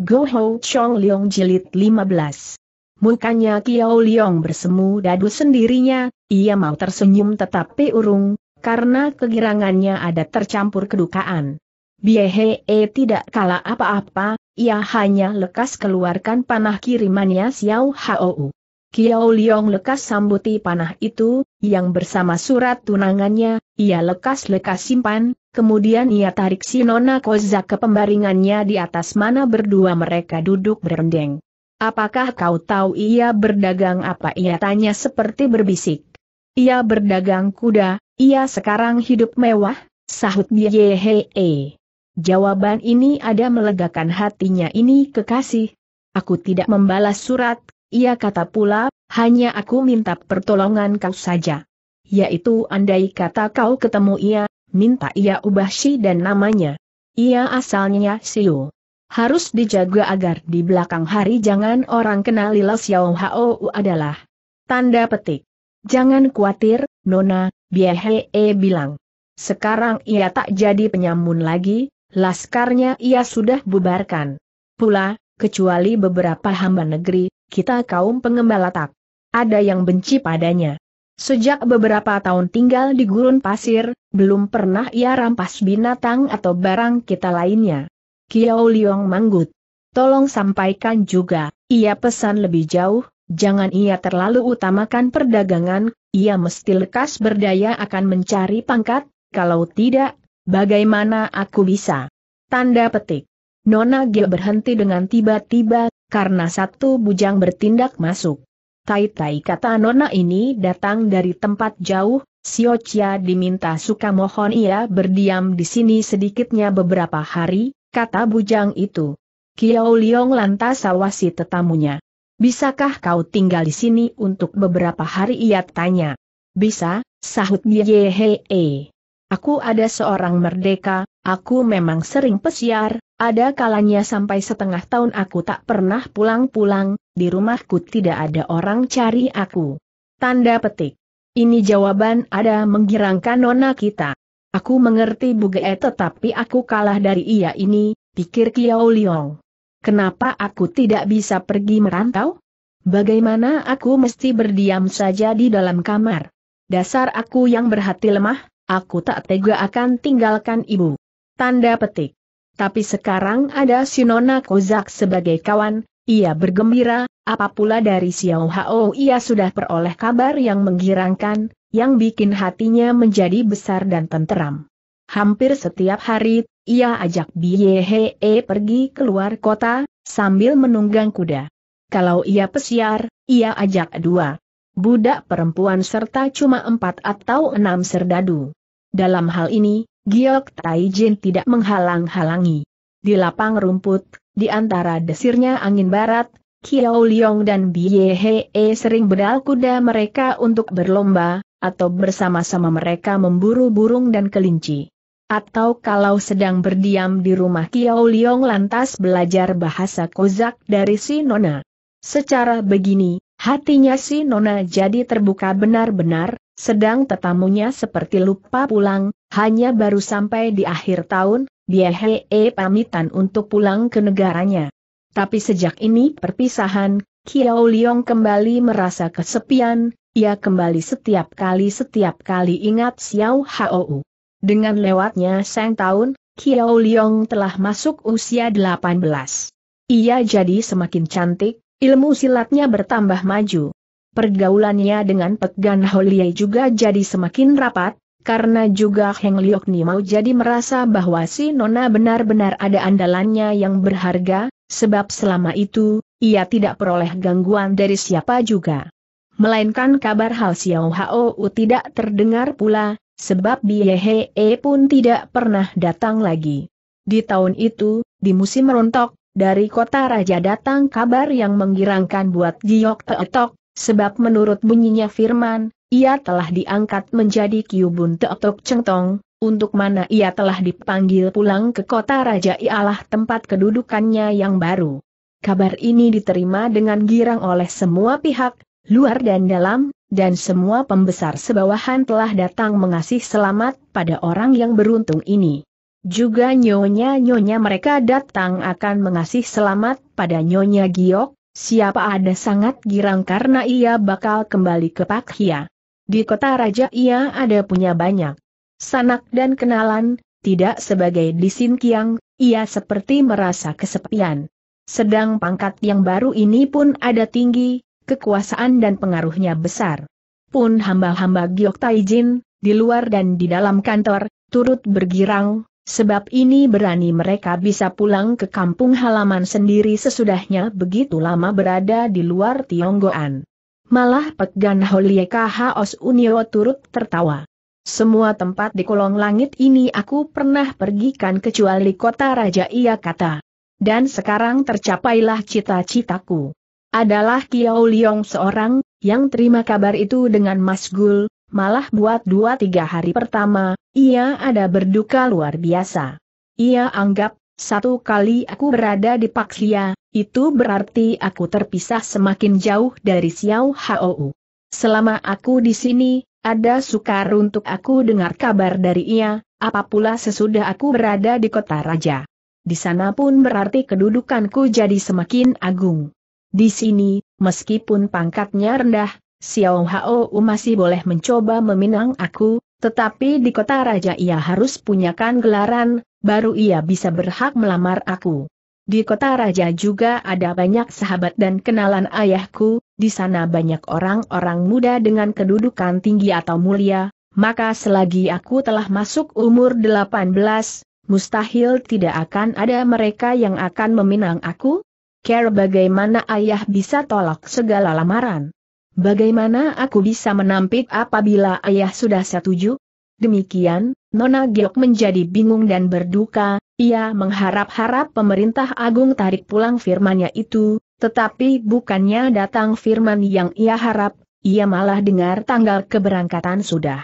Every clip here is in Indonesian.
Go Ho Chong Leong Jilid 15. Mukanya Kiao Leong bersemu dadu sendirinya, ia mau tersenyum tetapi urung, karena kegirangannya ada tercampur kedukaan. Biehe e, tidak kalah apa-apa, ia hanya lekas keluarkan panah kirimannya Xiao Hou. Kiao Leong lekas sambuti panah itu, yang bersama surat tunangannya, ia lekas-lekas simpan, Kemudian ia tarik si Nona Kozak ke pembaringannya di atas mana berdua mereka duduk berendeng. Apakah kau tahu ia berdagang apa ia tanya seperti berbisik. Ia berdagang kuda, ia sekarang hidup mewah, sahut Biyehe. Jawaban ini ada melegakan hatinya ini kekasih. Aku tidak membalas surat, ia kata pula, hanya aku minta pertolongan kau saja. Yaitu andai kata kau ketemu ia, minta ia ubah si dan namanya. Ia asalnya Siu. Harus dijaga agar di belakang hari jangan orang kenal Lila Xiao Hao adalah. Tanda petik. Jangan khawatir, Nona, Biehe e bilang. Sekarang ia tak jadi penyamun lagi, laskarnya ia sudah bubarkan. Pula, kecuali beberapa hamba negeri, kita kaum pengembala tak. Ada yang benci padanya. Sejak beberapa tahun tinggal di gurun pasir, belum pernah ia rampas binatang atau barang kita lainnya. Kiao Liong manggut. Tolong sampaikan juga, ia pesan lebih jauh, jangan ia terlalu utamakan perdagangan, ia mesti lekas berdaya akan mencari pangkat, kalau tidak, bagaimana aku bisa? Tanda petik. Nona Gil berhenti dengan tiba-tiba, karena satu bujang bertindak masuk. Tai-tai kata Nona ini datang dari tempat jauh, Sio Chia diminta suka mohon ia berdiam di sini sedikitnya beberapa hari, kata bujang itu. Kiao Liong lantas awasi tetamunya. Bisakah kau tinggal di sini untuk beberapa hari ia tanya. Bisa, sahut Ye He e. Aku ada seorang merdeka, aku memang sering pesiar, ada kalanya sampai setengah tahun aku tak pernah pulang-pulang, di rumahku tidak ada orang cari aku. Tanda petik. Ini jawaban ada menggirangkan nona kita. Aku mengerti Buge tetapi aku kalah dari ia ini, pikir Kiao Liong. Kenapa aku tidak bisa pergi merantau? Bagaimana aku mesti berdiam saja di dalam kamar? Dasar aku yang berhati lemah, aku tak tega akan tinggalkan ibu. Tanda petik. Tapi sekarang ada si nona Kozak sebagai kawan, ia bergembira, apa pula dari Xiao Hao ia sudah peroleh kabar yang menggirangkan, yang bikin hatinya menjadi besar dan tenteram. Hampir setiap hari, ia ajak Biyehe pergi keluar kota, sambil menunggang kuda. Kalau ia pesiar, ia ajak dua budak perempuan serta cuma empat atau enam serdadu. Dalam hal ini, Giok Taijin tidak menghalang-halangi. Di lapang rumput, di antara desirnya angin barat, Kiao Liong dan Biye Hee sering bedal kuda mereka untuk berlomba, atau bersama-sama mereka memburu burung dan kelinci. Atau kalau sedang berdiam di rumah Kiao Liong lantas belajar bahasa Kozak dari si Nona. Secara begini, hatinya si Nona jadi terbuka benar-benar, sedang tetamunya seperti lupa pulang, hanya baru sampai di akhir tahun, Bie Hee eh, pamitan untuk pulang ke negaranya. Tapi sejak ini perpisahan, Kiao Liong kembali merasa kesepian, ia kembali setiap kali setiap kali ingat Xiao Hou. Dengan lewatnya sang tahun, Kiao Liong telah masuk usia 18. Ia jadi semakin cantik, ilmu silatnya bertambah maju. Pergaulannya dengan Pegan Holiye juga jadi semakin rapat, karena juga Heng Liok mau jadi merasa bahwa si Nona benar-benar ada andalannya yang berharga, sebab selama itu, ia tidak peroleh gangguan dari siapa juga. Melainkan kabar hal Xiao Hao tidak terdengar pula, sebab Bie He e pun tidak pernah datang lagi. Di tahun itu, di musim rontok, dari kota raja datang kabar yang menggirangkan buat Giok Teetok, sebab menurut bunyinya firman, ia telah diangkat menjadi Kiubun Teotok Cengtong, untuk mana ia telah dipanggil pulang ke kota Raja Ialah tempat kedudukannya yang baru. Kabar ini diterima dengan girang oleh semua pihak, luar dan dalam, dan semua pembesar sebawahan telah datang mengasih selamat pada orang yang beruntung ini. Juga nyonya-nyonya mereka datang akan mengasih selamat pada Nyonya Giok, siapa ada sangat girang karena ia bakal kembali ke Pak Pakhia. Di kota raja ia ada punya banyak sanak dan kenalan, tidak sebagai di Sinkiang, ia seperti merasa kesepian. Sedang pangkat yang baru ini pun ada tinggi, kekuasaan dan pengaruhnya besar. Pun hamba-hamba Giok Taijin, di luar dan di dalam kantor, turut bergirang, sebab ini berani mereka bisa pulang ke kampung halaman sendiri sesudahnya begitu lama berada di luar Tionggoan. Malah Pegan Holie Holieka Haos Unio turut tertawa. Semua tempat di kolong langit ini aku pernah pergikan kecuali kota raja ia kata. Dan sekarang tercapailah cita-citaku. Adalah Kiau Liong seorang, yang terima kabar itu dengan masgul, malah buat dua tiga hari pertama, ia ada berduka luar biasa. Ia anggap satu kali aku berada di Paksia, itu berarti aku terpisah semakin jauh dari Xiao Hou. Selama aku di sini, ada sukar untuk aku dengar kabar dari ia, apapula sesudah aku berada di kota raja. Di sana pun berarti kedudukanku jadi semakin agung. Di sini, meskipun pangkatnya rendah, Xiao Hao masih boleh mencoba meminang aku, tetapi di kota raja ia harus punyakan gelaran, baru ia bisa berhak melamar aku. Di kota raja juga ada banyak sahabat dan kenalan ayahku, di sana banyak orang-orang muda dengan kedudukan tinggi atau mulia, maka selagi aku telah masuk umur 18, mustahil tidak akan ada mereka yang akan meminang aku? Care bagaimana ayah bisa tolak segala lamaran? Bagaimana aku bisa menampik apabila ayah sudah setuju? Demikian, Nona Geok menjadi bingung dan berduka, ia mengharap-harap pemerintah agung tarik pulang firmannya itu, tetapi bukannya datang firman yang ia harap, ia malah dengar tanggal keberangkatan sudah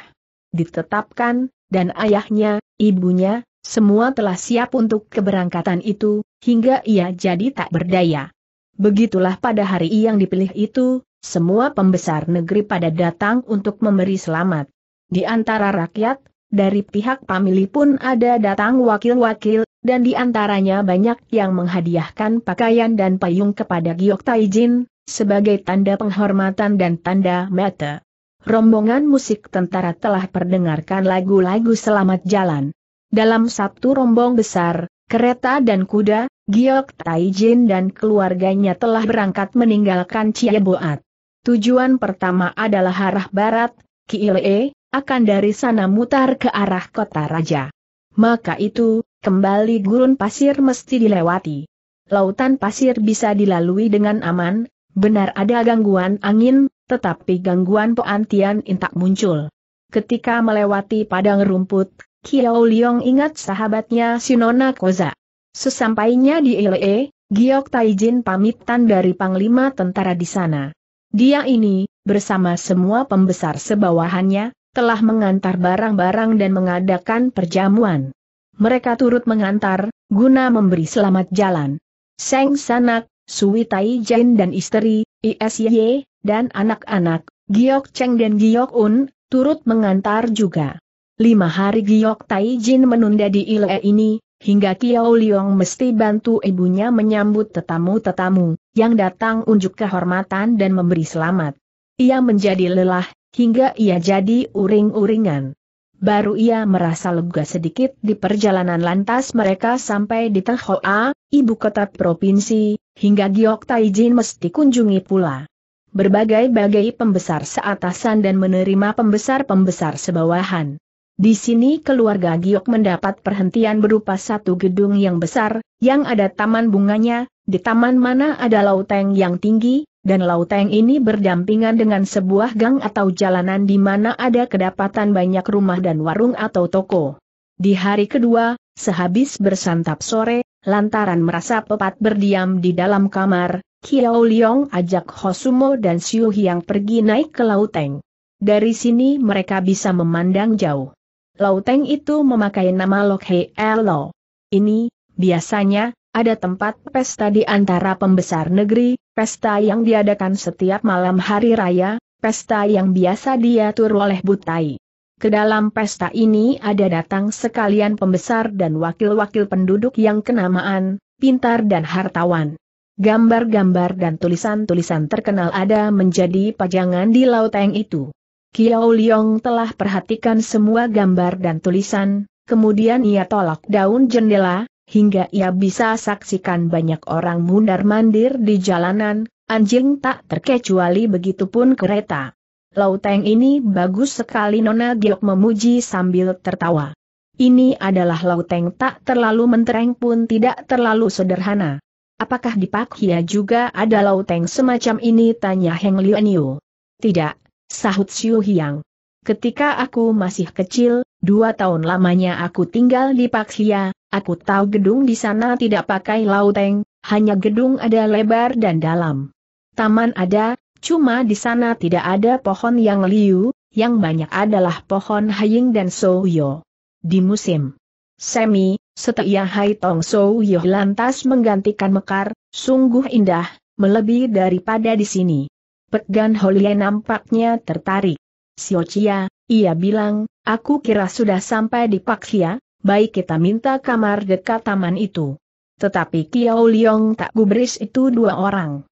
ditetapkan, dan ayahnya, ibunya, semua telah siap untuk keberangkatan itu, hingga ia jadi tak berdaya. Begitulah pada hari yang dipilih itu, semua pembesar negeri pada datang untuk memberi selamat. Di antara rakyat, dari pihak pamili pun ada datang wakil-wakil, dan di antaranya banyak yang menghadiahkan pakaian dan payung kepada Giok Taijin, sebagai tanda penghormatan dan tanda mata. Rombongan musik tentara telah perdengarkan lagu-lagu selamat jalan. Dalam Sabtu rombong besar, kereta dan kuda, Giok Taijin dan keluarganya telah berangkat meninggalkan Cieboat. Tujuan pertama adalah arah barat, Kiilee, akan dari sana mutar ke arah kota raja. Maka itu, kembali gurun pasir mesti dilewati. Lautan pasir bisa dilalui dengan aman, benar ada gangguan angin, tetapi gangguan Poantian intak muncul. Ketika melewati padang rumput, Kiao Liong ingat sahabatnya Sinona Koza. Sesampainya di Ile, e, Giok Taijin pamitan dari Panglima Tentara di sana. Dia ini, bersama semua pembesar sebawahannya, telah mengantar barang-barang dan mengadakan perjamuan. Mereka turut mengantar, guna memberi selamat jalan. Seng Sanak, Sui Tai Jain dan istri, ISY, dan anak-anak, Giok Cheng dan Giok Un, turut mengantar juga. Lima hari Giok Tai Jin menunda di Ile ini, hingga Kiau Liong mesti bantu ibunya menyambut tetamu-tetamu, yang datang unjuk kehormatan dan memberi selamat. Ia menjadi lelah, hingga ia jadi uring-uringan. Baru ia merasa lega sedikit di perjalanan lantas mereka sampai di Tehoa, ibu kota provinsi, hingga Giok Taijin mesti kunjungi pula. Berbagai-bagai pembesar seatasan dan menerima pembesar-pembesar sebawahan. Di sini keluarga Giok mendapat perhentian berupa satu gedung yang besar, yang ada taman bunganya, di taman mana ada lauteng yang tinggi, dan lauteng ini berdampingan dengan sebuah gang atau jalanan di mana ada kedapatan banyak rumah dan warung atau toko. Di hari kedua, sehabis bersantap sore, lantaran merasa pepat berdiam di dalam kamar, Kiao Liong ajak Hosumo dan Siu Hyang pergi naik ke lauteng. Dari sini mereka bisa memandang jauh. Lauteng itu memakai nama Lokhe Elo. Ini, biasanya, ada tempat pesta di antara pembesar negeri, pesta yang diadakan setiap malam hari raya, pesta yang biasa diatur oleh Butai. dalam pesta ini ada datang sekalian pembesar dan wakil-wakil penduduk yang kenamaan, pintar dan hartawan. Gambar-gambar dan tulisan-tulisan terkenal ada menjadi pajangan di Lauteng itu. Kiao Liong telah perhatikan semua gambar dan tulisan, kemudian ia tolak daun jendela, hingga ia bisa saksikan banyak orang mundar-mandir di jalanan, anjing tak terkecuali begitupun kereta. Lauteng ini bagus sekali Nona Giok memuji sambil tertawa. Ini adalah lauteng tak terlalu mentereng pun tidak terlalu sederhana. Apakah di Pak Hia juga ada lauteng semacam ini tanya Heng Lianyu. Tidak, Sahut Xiu Hiang. Ketika aku masih kecil, dua tahun lamanya aku tinggal di Paksia, aku tahu gedung di sana tidak pakai lauteng, hanya gedung ada lebar dan dalam. Taman ada, cuma di sana tidak ada pohon yang liu, yang banyak adalah pohon haying dan souyo. Di musim semi, setia hai tong souyo lantas menggantikan mekar, sungguh indah, melebih daripada di sini. Petgan Holie nampaknya tertarik. Siocia, ia bilang, aku kira sudah sampai di Paksia, baik kita minta kamar dekat taman itu. Tetapi Kiao Liong tak gubris itu dua orang.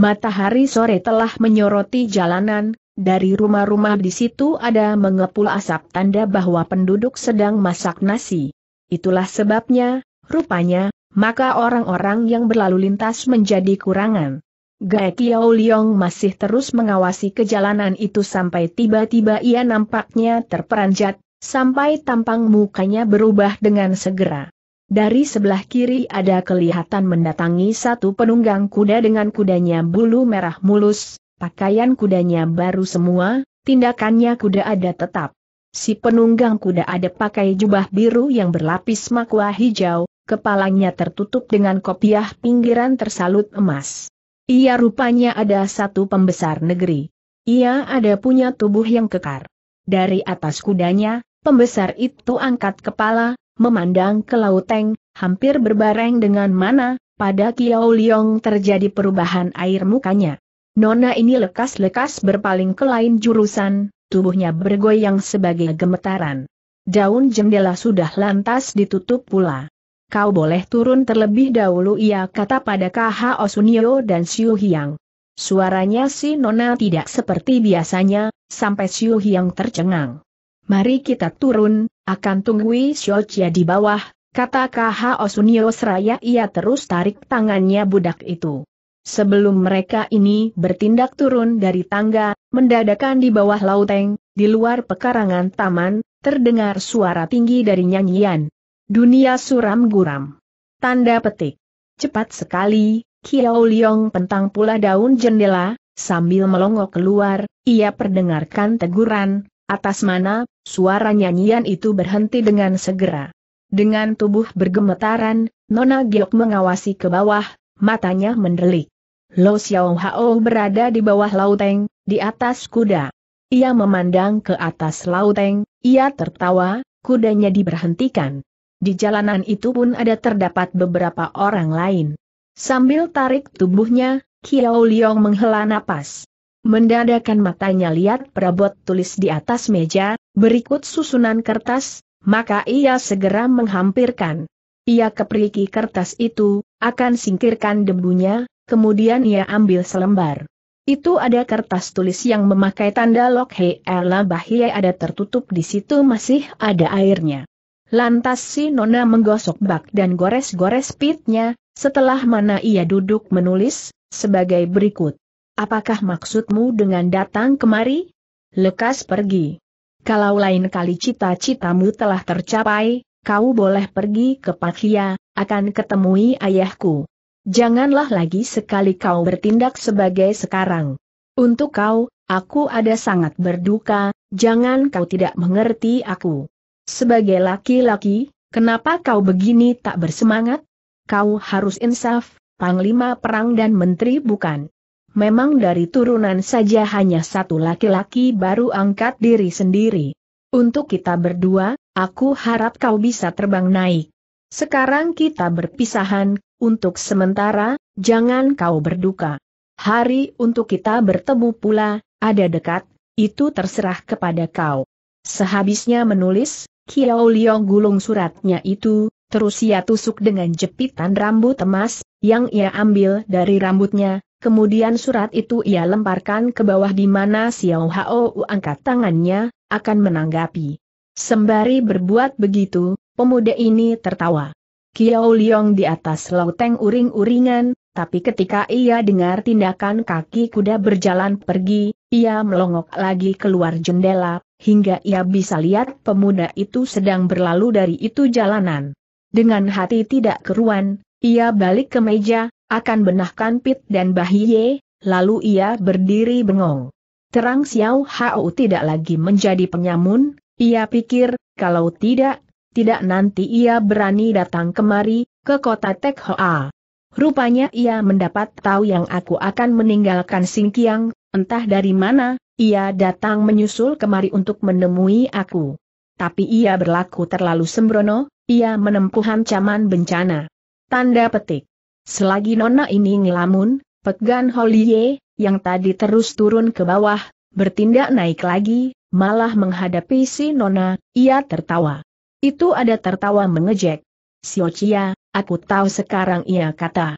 Matahari sore telah menyoroti jalanan, dari rumah-rumah di situ ada mengepul asap tanda bahwa penduduk sedang masak nasi. Itulah sebabnya, rupanya, maka orang-orang yang berlalu lintas menjadi kurangan. Gai Tiao Liong masih terus mengawasi kejalanan itu sampai tiba-tiba ia nampaknya terperanjat, sampai tampang mukanya berubah dengan segera. Dari sebelah kiri ada kelihatan mendatangi satu penunggang kuda dengan kudanya bulu merah mulus, pakaian kudanya baru semua, tindakannya kuda ada tetap. Si penunggang kuda ada pakai jubah biru yang berlapis makwa hijau, kepalanya tertutup dengan kopiah pinggiran tersalut emas. Ia rupanya ada satu pembesar negeri. Ia ada punya tubuh yang kekar. Dari atas kudanya, pembesar itu angkat kepala, memandang ke lauteng, hampir berbareng dengan mana, pada Kiao Liong terjadi perubahan air mukanya. Nona ini lekas-lekas berpaling ke lain jurusan, tubuhnya bergoyang sebagai gemetaran. Daun jendela sudah lantas ditutup pula kau boleh turun terlebih dahulu ia kata pada KH Osunio dan Siu Hiang. Suaranya si Nona tidak seperti biasanya, sampai Siu Hiang tercengang. Mari kita turun, akan tunggui Chia di bawah, kata KH Osunio seraya ia terus tarik tangannya budak itu. Sebelum mereka ini bertindak turun dari tangga, mendadakan di bawah lauteng, di luar pekarangan taman, terdengar suara tinggi dari nyanyian. Dunia suram guram. Tanda petik. Cepat sekali, Kiao Liong pentang pula daun jendela, sambil melongok keluar, ia perdengarkan teguran, atas mana, suara nyanyian itu berhenti dengan segera. Dengan tubuh bergemetaran, Nona Giok mengawasi ke bawah, matanya mendelik. Lo Xiao Hao berada di bawah lauteng, di atas kuda. Ia memandang ke atas lauteng, ia tertawa, kudanya diberhentikan. Di jalanan itu pun ada terdapat beberapa orang lain. Sambil tarik tubuhnya, Kiao Liong menghela napas. Mendadakan matanya lihat perabot tulis di atas meja, berikut susunan kertas, maka ia segera menghampirkan. Ia keperiki kertas itu, akan singkirkan debunya, kemudian ia ambil selembar. Itu ada kertas tulis yang memakai tanda Lok Hei Erla Bahia ada tertutup di situ masih ada airnya. Lantas si Nona menggosok bak dan gores-gores pitnya, setelah mana ia duduk menulis, sebagai berikut. Apakah maksudmu dengan datang kemari? Lekas pergi. Kalau lain kali cita-citamu telah tercapai, kau boleh pergi ke Pakia, akan ketemui ayahku. Janganlah lagi sekali kau bertindak sebagai sekarang. Untuk kau, aku ada sangat berduka, jangan kau tidak mengerti aku. Sebagai laki-laki, kenapa kau begini tak bersemangat? Kau harus insaf, Panglima Perang dan Menteri bukan. Memang dari turunan saja hanya satu laki-laki baru angkat diri sendiri. Untuk kita berdua, aku harap kau bisa terbang naik. Sekarang kita berpisahan, untuk sementara, jangan kau berduka. Hari untuk kita bertemu pula, ada dekat, itu terserah kepada kau. Sehabisnya menulis, Kiao Liong gulung suratnya itu, terus ia tusuk dengan jepitan rambut emas, yang ia ambil dari rambutnya, kemudian surat itu ia lemparkan ke bawah di mana Xiao Hao angkat tangannya, akan menanggapi. Sembari berbuat begitu, pemuda ini tertawa. Kiao Liong di atas loteng uring-uringan, tapi ketika ia dengar tindakan kaki kuda berjalan pergi, ia melongok lagi keluar jendela, hingga ia bisa lihat pemuda itu sedang berlalu dari itu jalanan. Dengan hati tidak keruan, ia balik ke meja, akan benahkan Pit dan Bahiye, lalu ia berdiri bengong. Terang Xiao Hao tidak lagi menjadi penyamun, ia pikir, kalau tidak, tidak nanti ia berani datang kemari, ke kota Tek Hoa. Rupanya ia mendapat tahu yang aku akan meninggalkan Singkiang, entah dari mana, ia datang menyusul kemari untuk menemui aku. Tapi ia berlaku terlalu sembrono, ia menempuh ancaman bencana. Tanda petik. Selagi nona ini ngelamun, Pegan Holie, yang tadi terus turun ke bawah, bertindak naik lagi, malah menghadapi si nona, ia tertawa. Itu ada tertawa mengejek. Siocia, aku tahu sekarang ia kata.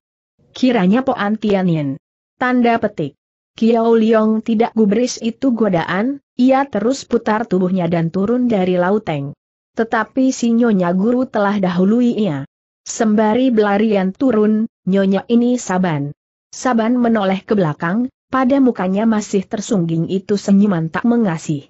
Kiranya po antianin. Tanda petik. Kiao Liong tidak gubris itu godaan, ia terus putar tubuhnya dan turun dari lauteng. Tetapi si Nyonya Guru telah dahului ia. Sembari belarian turun, Nyonya ini Saban. Saban menoleh ke belakang, pada mukanya masih tersungging itu senyuman tak mengasih.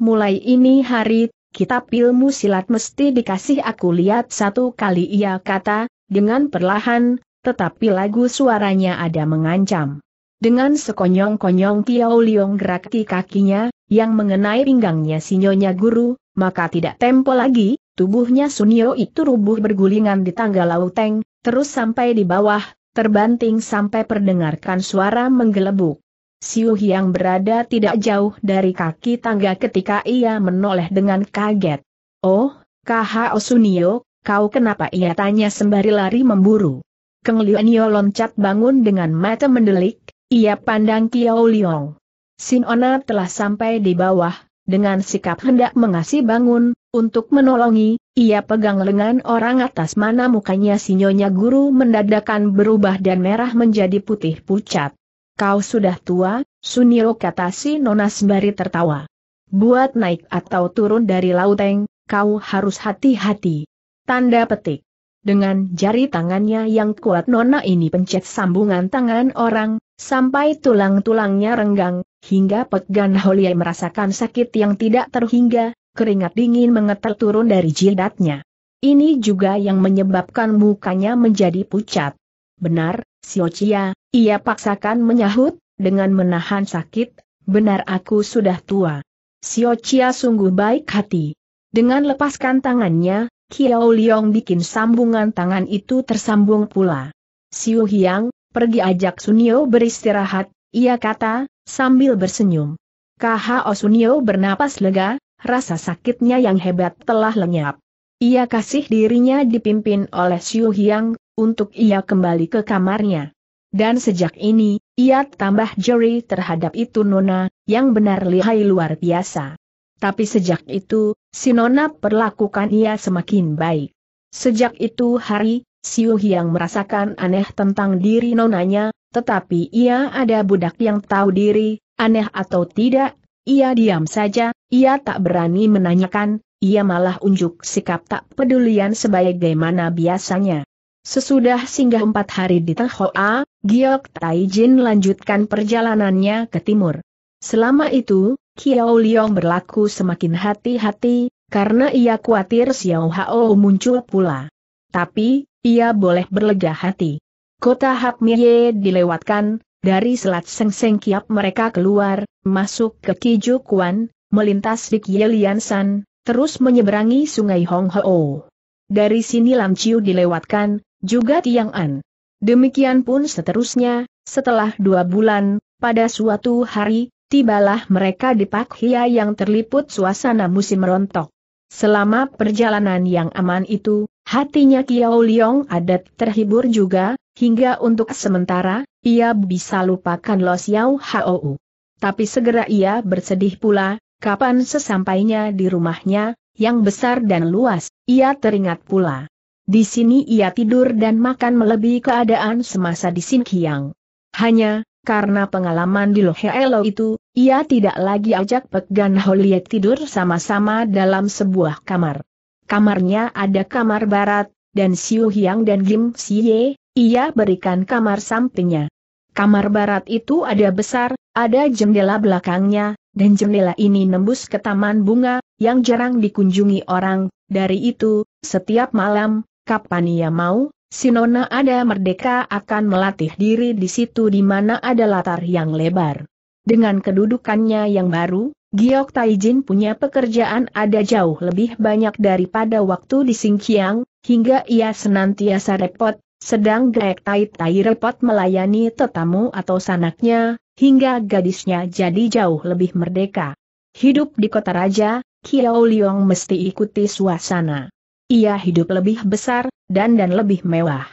Mulai ini hari, kitab ilmu silat mesti dikasih aku lihat satu kali ia kata, dengan perlahan, tetapi lagu suaranya ada mengancam. Dengan sekonyong-konyong Tiao Liong gerak di kakinya, yang mengenai pinggangnya sinyonya guru, maka tidak tempo lagi, tubuhnya Sunio itu rubuh bergulingan di tangga lauteng, terus sampai di bawah, terbanting sampai perdengarkan suara menggelebuk. Siu yang berada tidak jauh dari kaki tangga ketika ia menoleh dengan kaget. Oh, Kha Osunio, kau kenapa ia tanya sembari lari memburu. Keng Lionio loncat bangun dengan mata mendelik, ia pandang Kiao Liong. Sinona telah sampai di bawah, dengan sikap hendak mengasih bangun, untuk menolongi, ia pegang lengan orang atas mana mukanya sinyonya guru mendadakan berubah dan merah menjadi putih pucat. Kau sudah tua, Sunio kata si Nona sembari tertawa. Buat naik atau turun dari lauteng, kau harus hati-hati. Tanda petik. Dengan jari tangannya yang kuat Nona ini pencet sambungan tangan orang, Sampai tulang-tulangnya renggang, hingga Pegan Holie merasakan sakit yang tidak terhingga, keringat dingin mengetel turun dari jidatnya. Ini juga yang menyebabkan mukanya menjadi pucat. Benar, Siocia, ia paksakan menyahut, dengan menahan sakit, benar aku sudah tua. Siocia sungguh baik hati. Dengan lepaskan tangannya, Kiao Liong bikin sambungan tangan itu tersambung pula. Siu Hiang, Pergi ajak Sunio beristirahat, ia kata, sambil bersenyum. KHO Sunio bernapas lega, rasa sakitnya yang hebat telah lenyap. Ia kasih dirinya dipimpin oleh Xiu Hyang, untuk ia kembali ke kamarnya. Dan sejak ini, ia tambah jeri terhadap itu Nona, yang benar lihai luar biasa. Tapi sejak itu, si Nona perlakukan ia semakin baik. Sejak itu hari, Siu yang merasakan aneh tentang diri nonanya, tetapi ia ada budak yang tahu diri, aneh atau tidak, ia diam saja, ia tak berani menanyakan, ia malah unjuk sikap tak pedulian sebagaimana biasanya. Sesudah singgah empat hari di Tenghoa, Giok Taijin lanjutkan perjalanannya ke timur. Selama itu, Kiao Liong berlaku semakin hati-hati, karena ia khawatir Xiao Hao muncul pula. Tapi, ia boleh berlega hati. Kota Hapmiye dilewatkan, dari Selat Sengseng Kiap mereka keluar, masuk ke Kuan, melintas di Kieliansan, terus menyeberangi sungai Hong Ho. Dari sini Lam Chiu dilewatkan, juga An. Demikian pun seterusnya, setelah dua bulan, pada suatu hari, tibalah mereka di Pak Hia yang terliput suasana musim rontok. Selama perjalanan yang aman itu, hatinya Kiau Liong adat terhibur juga, hingga untuk sementara, ia bisa lupakan Los Yau Hou. Tapi segera ia bersedih pula, kapan sesampainya di rumahnya, yang besar dan luas, ia teringat pula. Di sini ia tidur dan makan melebihi keadaan semasa di Sinkiang. Hanya, karena pengalaman di Loheelo itu, ia tidak lagi ajak Pegan Holiet tidur sama-sama dalam sebuah kamar. Kamarnya ada kamar barat, dan Siu Hyang dan Gim Siye, ia berikan kamar sampingnya. Kamar barat itu ada besar, ada jendela belakangnya, dan jendela ini nembus ke taman bunga, yang jarang dikunjungi orang, dari itu, setiap malam, kapan ia mau, Sinona ada merdeka akan melatih diri di situ di mana ada latar yang lebar. Dengan kedudukannya yang baru, Giok Taijin punya pekerjaan ada jauh lebih banyak daripada waktu di Singkiang, hingga ia senantiasa repot, sedang Greg Tai Tai repot melayani tetamu atau sanaknya, hingga gadisnya jadi jauh lebih merdeka. Hidup di kota raja, Kiao Liong mesti ikuti suasana. Ia hidup lebih besar, dan dan lebih mewah.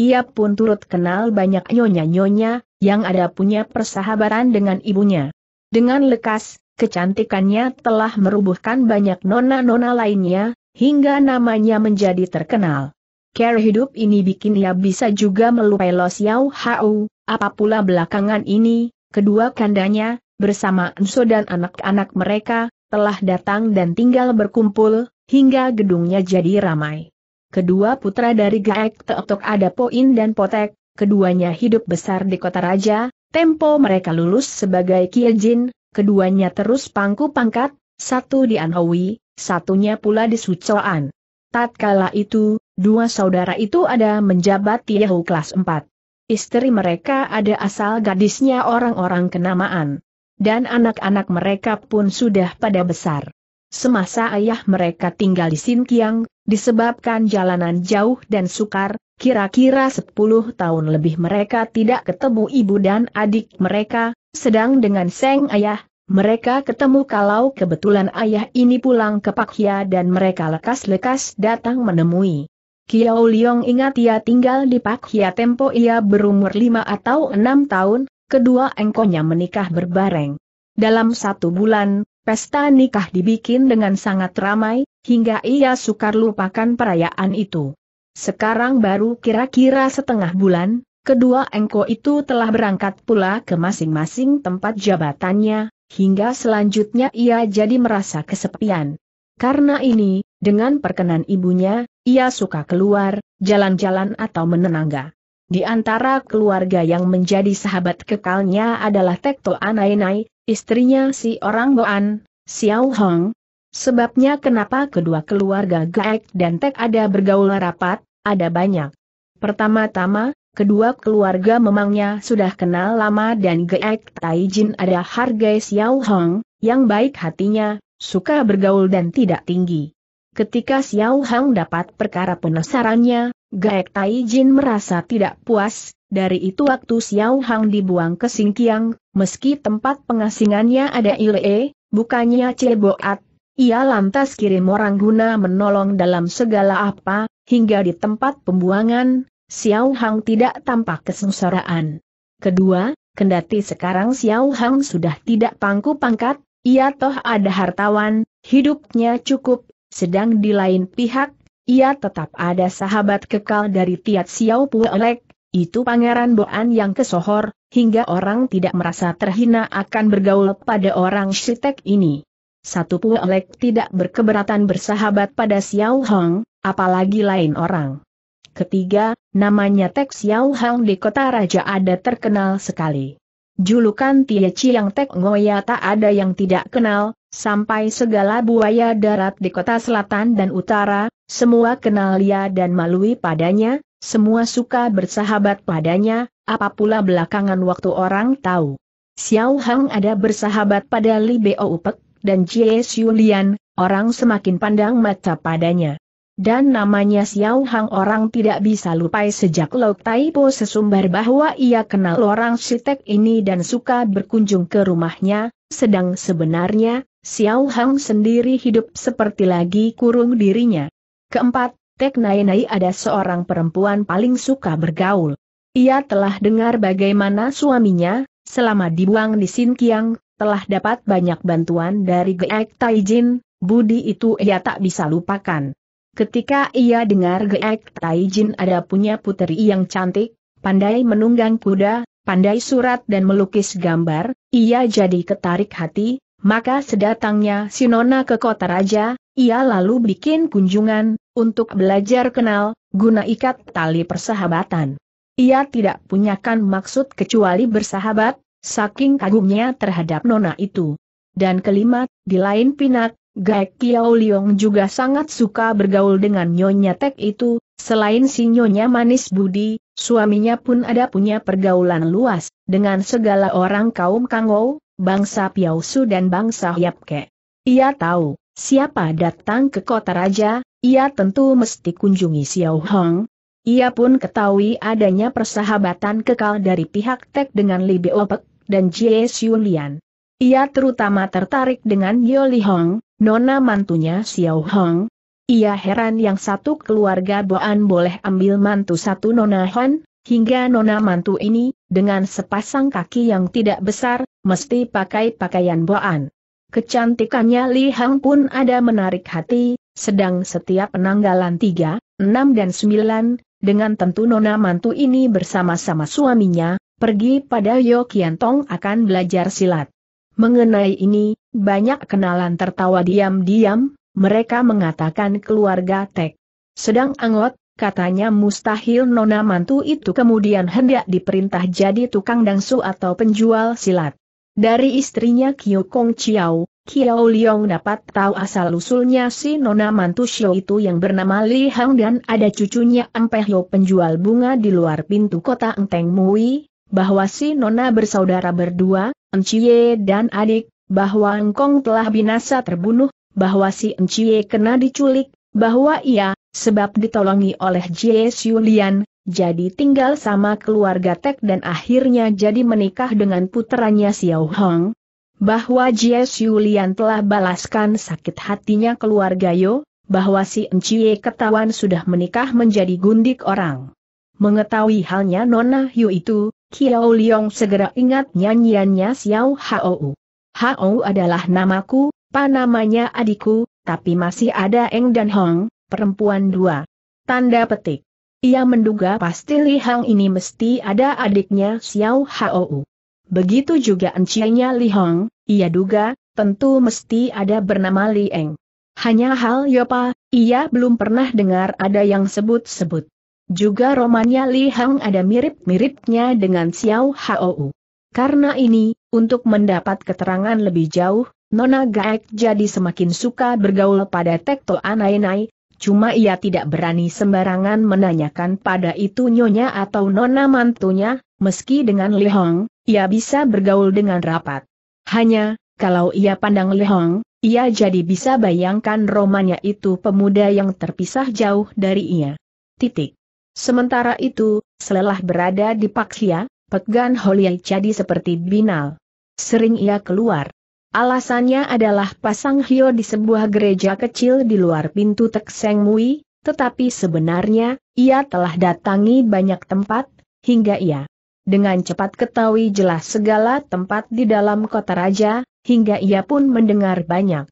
Ia pun turut kenal banyak nyonya-nyonya, yang ada punya persahabatan dengan ibunya. Dengan lekas, kecantikannya telah merubuhkan banyak nona-nona lainnya, hingga namanya menjadi terkenal. Care hidup ini bikin ia bisa juga melupai Los Yau Hau, apapula belakangan ini, kedua kandanya, bersama Enso dan anak-anak mereka, telah datang dan tinggal berkumpul, hingga gedungnya jadi ramai. Kedua putra dari Gaek Teotok ada Poin dan Potek, keduanya hidup besar di kota raja, tempo mereka lulus sebagai Kiejin, keduanya terus pangku pangkat, satu di Anhui, satunya pula di Sucoan. Tatkala itu, dua saudara itu ada menjabat Tiahu kelas 4. Istri mereka ada asal gadisnya orang-orang kenamaan. Dan anak-anak mereka pun sudah pada besar. Semasa ayah mereka tinggal di Sinkiang, disebabkan jalanan jauh dan sukar, kira-kira 10 tahun lebih mereka tidak ketemu ibu dan adik mereka, sedang dengan Seng ayah, mereka ketemu kalau kebetulan ayah ini pulang ke Hia dan mereka lekas-lekas datang menemui. Kiao Liong ingat ia tinggal di Hia tempo ia berumur 5 atau 6 tahun, kedua engkonya menikah berbareng. Dalam satu bulan, Pesta nikah dibikin dengan sangat ramai, hingga ia sukar lupakan perayaan itu. Sekarang baru kira-kira setengah bulan, kedua engko itu telah berangkat pula ke masing-masing tempat jabatannya, hingga selanjutnya ia jadi merasa kesepian. Karena ini, dengan perkenan ibunya, ia suka keluar, jalan-jalan atau menenangga. Di antara keluarga yang menjadi sahabat kekalnya adalah Tekto Anainai, istrinya si orang Boan, Xiao Hong. Sebabnya kenapa kedua keluarga Gaek dan Tek ada bergaul rapat, ada banyak. Pertama-tama, kedua keluarga memangnya sudah kenal lama dan Gaek Taijin ada harga Xiao Hong, yang baik hatinya, suka bergaul dan tidak tinggi. Ketika Xiao Hong dapat perkara penasarannya, Gaek Tai Jin merasa tidak puas, dari itu waktu Xiao Hang dibuang ke Singkiang, meski tempat pengasingannya ada Ile, bukannya Ceboat, ia lantas kirim orang guna menolong dalam segala apa, hingga di tempat pembuangan, Xiao Hang tidak tampak kesengsaraan. Kedua, kendati sekarang Xiao Hang sudah tidak pangku pangkat, ia toh ada hartawan, hidupnya cukup, sedang di lain pihak, ia tetap ada sahabat kekal dari Tiat Xiao Puelek, itu Pangeran Boan yang kesohor, hingga orang tidak merasa terhina akan bergaul pada orang Sitek ini. Satu Puelek tidak berkeberatan bersahabat pada siau Hong, apalagi lain orang. Ketiga, namanya Tek siau Hong di kota raja ada terkenal sekali. Julukan Tia Chiang Tek Ngoya tak ada yang tidak kenal, sampai segala buaya darat di kota selatan dan utara, semua kenal dia dan malui padanya, semua suka bersahabat padanya, apapula belakangan waktu orang tahu. Xiao Hang ada bersahabat pada Li Beo Upek, dan Jie Xulian, orang semakin pandang mata padanya. Dan namanya Xiao Hang orang tidak bisa lupa sejak Lok Taipo sesumbar bahwa ia kenal orang Sitek ini dan suka berkunjung ke rumahnya, sedang sebenarnya, Xiao Hang sendiri hidup seperti lagi kurung dirinya. Keempat, Tek Nai Nai ada seorang perempuan paling suka bergaul. Ia telah dengar bagaimana suaminya, selama dibuang di Sin Kiang, telah dapat banyak bantuan dari Geek Taijin, budi itu ia tak bisa lupakan. Ketika ia dengar Geek Taijin ada punya puteri yang cantik, pandai menunggang kuda, pandai surat dan melukis gambar, ia jadi ketarik hati, maka sedatangnya si Nona ke kota raja, ia lalu bikin kunjungan, untuk belajar kenal, guna ikat tali persahabatan. Ia tidak punyakan maksud kecuali bersahabat, saking kagumnya terhadap Nona itu. Dan kelima, di lain pinak, Gai Kiao Liong juga sangat suka bergaul dengan Nyonya Tek itu, selain si Nyonya manis budi, suaminya pun ada punya pergaulan luas, dengan segala orang kaum Kangou, bangsa Piausu dan bangsa Yapke. Ia tahu, siapa datang ke kota raja, ia tentu mesti kunjungi Xiao Hong. Ia pun ketahui adanya persahabatan kekal dari pihak Tek dengan Li Beopek dan Jie Xiu Lian. Ia terutama tertarik dengan Yoli Hong, Nona mantunya Xiao Hong. Ia heran yang satu keluarga Boan boleh ambil mantu satu Nona Han, hingga Nona mantu ini, dengan sepasang kaki yang tidak besar, mesti pakai pakaian Boan. Kecantikannya Li Hang pun ada menarik hati, sedang setiap penanggalan tiga, enam dan sembilan, dengan tentu Nona mantu ini bersama-sama suaminya, pergi pada Yo Kian Tong akan belajar silat. Mengenai ini, banyak kenalan tertawa diam-diam, mereka mengatakan keluarga Tek. Sedang Angot, katanya mustahil nona mantu itu kemudian hendak diperintah jadi tukang dangsu atau penjual silat. Dari istrinya Kyo Kong Chiao, Kiao Liong dapat tahu asal-usulnya si nona mantu Xiao itu yang bernama Li Hang dan ada cucunya Ampeh penjual bunga di luar pintu kota Enteng Mui, bahwa si nona bersaudara berdua, Enciye dan adik, bahwa Engkong telah binasa terbunuh, bahwa si Encie kena diculik, bahwa ia, sebab ditolongi oleh Jie Siulian, jadi tinggal sama keluarga Tek dan akhirnya jadi menikah dengan putranya Xiao Hong. Bahwa Jie Siulian telah balaskan sakit hatinya keluarga Yo, bahwa si Encie ketahuan sudah menikah menjadi gundik orang. Mengetahui halnya Nona Yu itu, Kiau Liong segera ingat nyanyiannya Xiao Hao. Hao adalah namaku, pa namanya adikku, tapi masih ada Eng dan Hong, perempuan dua. Tanda petik. Ia menduga pasti Li Hong ini mesti ada adiknya Xiao Hao. Begitu juga Enciannya Li Hong, ia duga, tentu mesti ada bernama Li Eng. Hanya hal Yopa, ia belum pernah dengar ada yang sebut-sebut. Juga romannya Li Hang ada mirip-miripnya dengan Xiao Hao. Karena ini, untuk mendapat keterangan lebih jauh, Nona Gaek jadi semakin suka bergaul pada Tekto anai anai. cuma ia tidak berani sembarangan menanyakan pada itu nyonya atau nona mantunya, meski dengan Li Hong, ia bisa bergaul dengan rapat. Hanya, kalau ia pandang Li Hong, ia jadi bisa bayangkan romannya itu pemuda yang terpisah jauh dari ia. Titik. Sementara itu, selelah berada di Paksia, Pegan Holiai jadi seperti binal. Sering ia keluar. Alasannya adalah pasang Hio di sebuah gereja kecil di luar pintu Tekseng Mui, tetapi sebenarnya, ia telah datangi banyak tempat, hingga ia dengan cepat ketahui jelas segala tempat di dalam kota raja, hingga ia pun mendengar banyak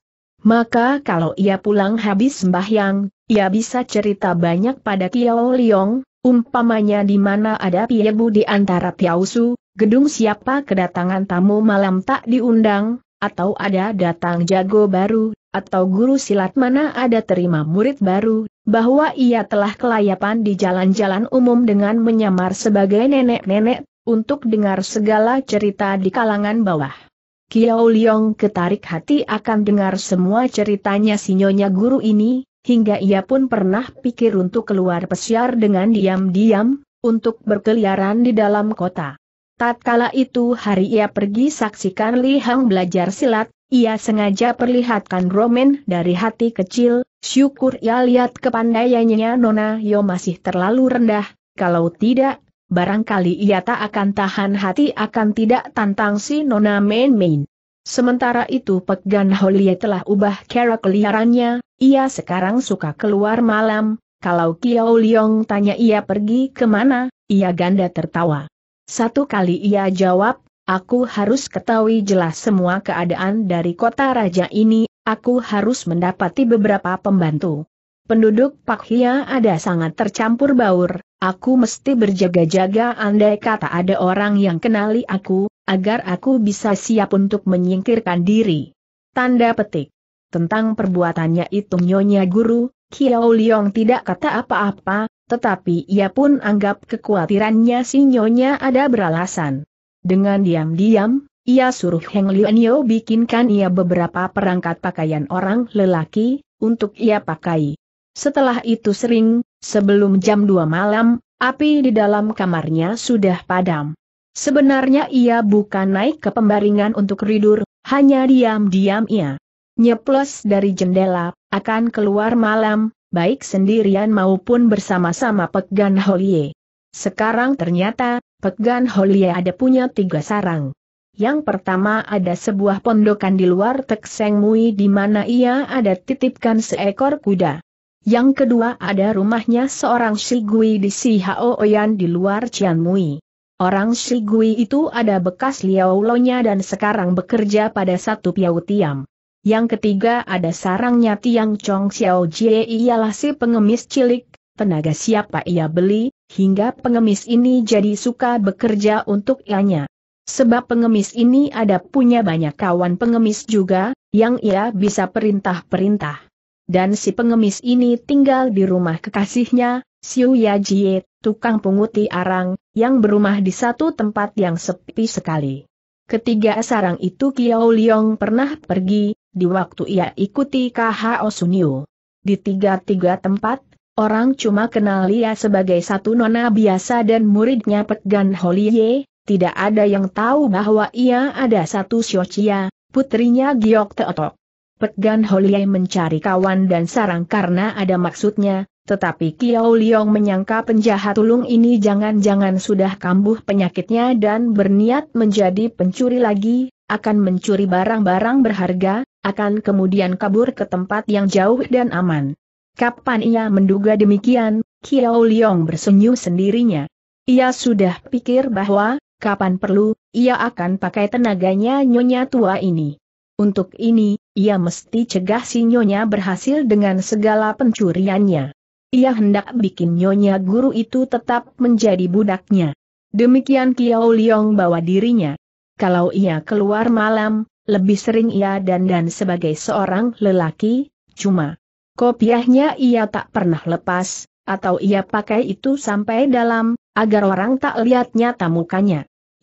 maka kalau ia pulang habis sembahyang, ia bisa cerita banyak pada Kiao Liong, umpamanya di mana ada piebu di antara Piausu, gedung siapa kedatangan tamu malam tak diundang, atau ada datang jago baru, atau guru silat mana ada terima murid baru, bahwa ia telah kelayapan di jalan-jalan umum dengan menyamar sebagai nenek-nenek, untuk dengar segala cerita di kalangan bawah. Kiao Liong ketarik hati akan dengar semua ceritanya si Nyonya Guru ini, hingga ia pun pernah pikir untuk keluar pesiar dengan diam-diam, untuk berkeliaran di dalam kota. Tatkala itu hari ia pergi saksikan Li Hang belajar silat, ia sengaja perlihatkan Roman dari hati kecil, syukur ia lihat kepandaiannya Nona Yo masih terlalu rendah, kalau tidak barangkali ia tak akan tahan hati akan tidak tantang si Nona main-main. Sementara itu Pek Gan Holie telah ubah cara liarannya, ia sekarang suka keluar malam, kalau Kiao Liong tanya ia pergi kemana, ia ganda tertawa. Satu kali ia jawab, aku harus ketahui jelas semua keadaan dari kota raja ini, aku harus mendapati beberapa pembantu. Penduduk Pakhia ada sangat tercampur baur, aku mesti berjaga-jaga andai kata ada orang yang kenali aku, agar aku bisa siap untuk menyingkirkan diri. Tanda petik. Tentang perbuatannya itu Nyonya Guru, Kiao Liong tidak kata apa-apa, tetapi ia pun anggap kekhawatirannya si Nyonya ada beralasan. Dengan diam-diam, ia suruh Heng Lianyo bikinkan ia beberapa perangkat pakaian orang lelaki, untuk ia pakai. Setelah itu sering, sebelum jam 2 malam, api di dalam kamarnya sudah padam. Sebenarnya ia bukan naik ke pembaringan untuk ridur, hanya diam-diam ia nyeplos dari jendela, akan keluar malam, baik sendirian maupun bersama-sama Pegan Holie. Sekarang ternyata, Pegan Holie ada punya tiga sarang. Yang pertama ada sebuah pondokan di luar Tekseng Mui di mana ia ada titipkan seekor kuda. Yang kedua ada rumahnya seorang Shigui di Si Hao Oyan di luar cianmui. Orang Shigui itu ada bekas lonya dan sekarang bekerja pada satu Piau Tiam. Yang ketiga ada sarangnya Tiang Chong Xiao Jie ialah si pengemis cilik, tenaga siapa ia beli, hingga pengemis ini jadi suka bekerja untuk ianya. Sebab pengemis ini ada punya banyak kawan pengemis juga, yang ia bisa perintah-perintah dan si pengemis ini tinggal di rumah kekasihnya, Siu Yajie, tukang punguti arang, yang berumah di satu tempat yang sepi sekali. Ketiga sarang itu Kiao Liong pernah pergi, di waktu ia ikuti KHO Suniu. Di tiga-tiga tempat, orang cuma kenal ia sebagai satu nona biasa dan muridnya Pegan Holie, tidak ada yang tahu bahwa ia ada satu Xiochia, putrinya Giok Teotok. Petgan Gan mencari kawan dan sarang karena ada maksudnya, tetapi Kiao Liong menyangka penjahat tulung ini jangan-jangan sudah kambuh penyakitnya dan berniat menjadi pencuri lagi, akan mencuri barang-barang berharga, akan kemudian kabur ke tempat yang jauh dan aman. Kapan ia menduga demikian, Kiao Liong bersenyum sendirinya. Ia sudah pikir bahwa, kapan perlu, ia akan pakai tenaganya nyonya tua ini. Untuk ini, ia mesti cegah si Nyonya berhasil dengan segala pencuriannya. Ia hendak bikin Nyonya guru itu tetap menjadi budaknya. Demikian Kiao Liong bawa dirinya. Kalau ia keluar malam, lebih sering ia dandan sebagai seorang lelaki, cuma kopiahnya ia tak pernah lepas, atau ia pakai itu sampai dalam, agar orang tak lihat nyata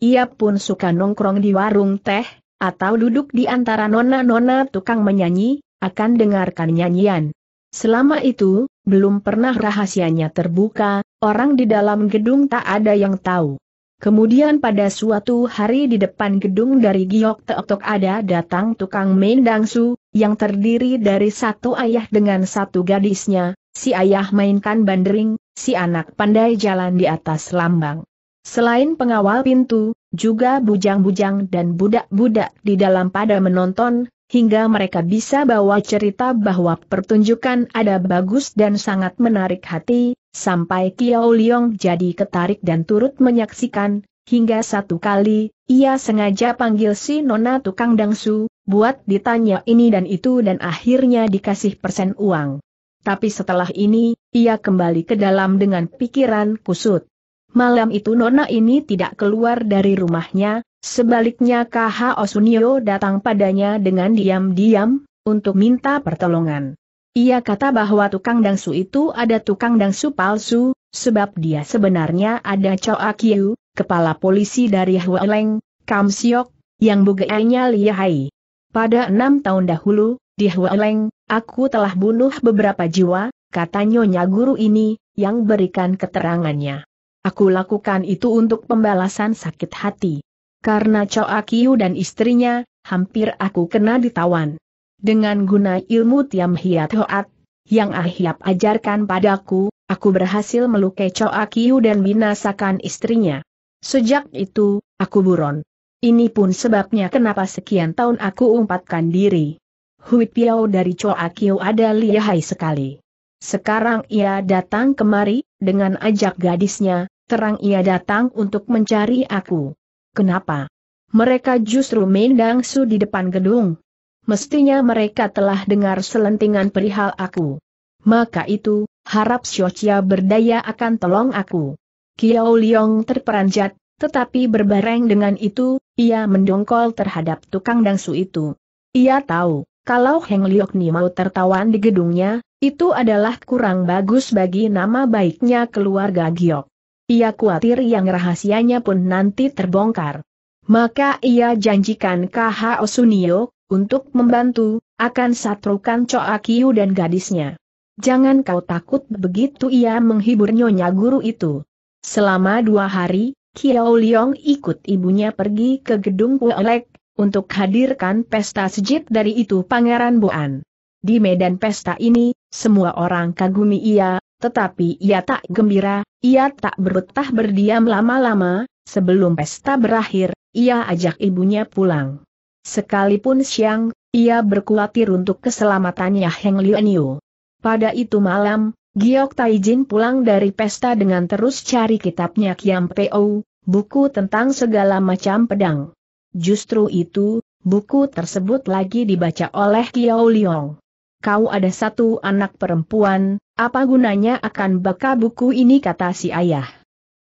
Ia pun suka nongkrong di warung teh, atau duduk di antara nona-nona tukang menyanyi, akan dengarkan nyanyian. Selama itu, belum pernah rahasianya terbuka, orang di dalam gedung tak ada yang tahu. Kemudian pada suatu hari di depan gedung dari Giok Teotok ada datang tukang main dangsu, yang terdiri dari satu ayah dengan satu gadisnya, si ayah mainkan bandering, si anak pandai jalan di atas lambang. Selain pengawal pintu, juga bujang-bujang dan budak-budak di dalam pada menonton, hingga mereka bisa bawa cerita bahwa pertunjukan ada bagus dan sangat menarik hati, sampai Kiao Liong jadi ketarik dan turut menyaksikan, hingga satu kali, ia sengaja panggil si Nona tukang dangsu, buat ditanya ini dan itu dan akhirnya dikasih persen uang. Tapi setelah ini, ia kembali ke dalam dengan pikiran kusut malam itu Nona ini tidak keluar dari rumahnya, sebaliknya KH Osunio datang padanya dengan diam-diam, untuk minta pertolongan. Ia kata bahwa tukang dangsu itu ada tukang dangsu palsu, sebab dia sebenarnya ada Cho Akiu, kepala polisi dari Hualeng, Kam Siok, yang bugeanya lihai. Pada enam tahun dahulu, di Hualeng, aku telah bunuh beberapa jiwa, kata Nyonya Guru ini, yang berikan keterangannya. Aku lakukan itu untuk pembalasan sakit hati. Karena Choa Akiu dan istrinya, hampir aku kena ditawan. Dengan guna ilmu Tiam Hiat Hoat, yang Ahiap ajarkan padaku, aku berhasil melukai Choa Akiu dan binasakan istrinya. Sejak itu, aku buron. Ini pun sebabnya kenapa sekian tahun aku umpatkan diri. Hui Piao dari Choa Akiu ada lihai sekali. Sekarang ia datang kemari, dengan ajak gadisnya, terang ia datang untuk mencari aku. Kenapa? Mereka justru mendang su di depan gedung. Mestinya mereka telah dengar selentingan perihal aku. Maka itu, harap Xiochia berdaya akan tolong aku. Kiao Liong terperanjat, tetapi berbareng dengan itu, ia mendongkol terhadap tukang dangsu itu. Ia tahu, kalau Heng Liok Ni mau tertawan di gedungnya, itu adalah kurang bagus bagi nama baiknya keluarga Giok. Ia khawatir yang rahasianya pun nanti terbongkar. Maka ia janjikan KH Osunio, untuk membantu, akan satrukan Choa Kiu dan gadisnya. Jangan kau takut begitu ia menghibur nyonya guru itu. Selama dua hari, Kiao Liong ikut ibunya pergi ke gedung Kuelek, untuk hadirkan pesta sejid dari itu Pangeran Boan. Di medan pesta ini, semua orang kagumi ia, tetapi ia tak gembira, ia tak berbetah berdiam lama-lama, sebelum pesta berakhir, ia ajak ibunya pulang. Sekalipun siang, ia berkuatir untuk keselamatannya Heng Liu. Pada itu malam, Giok Taijin pulang dari pesta dengan terus cari kitabnya Kiam Peo, buku tentang segala macam pedang. Justru itu, buku tersebut lagi dibaca oleh Kiao Liong kau ada satu anak perempuan, apa gunanya akan baka buku ini kata si ayah.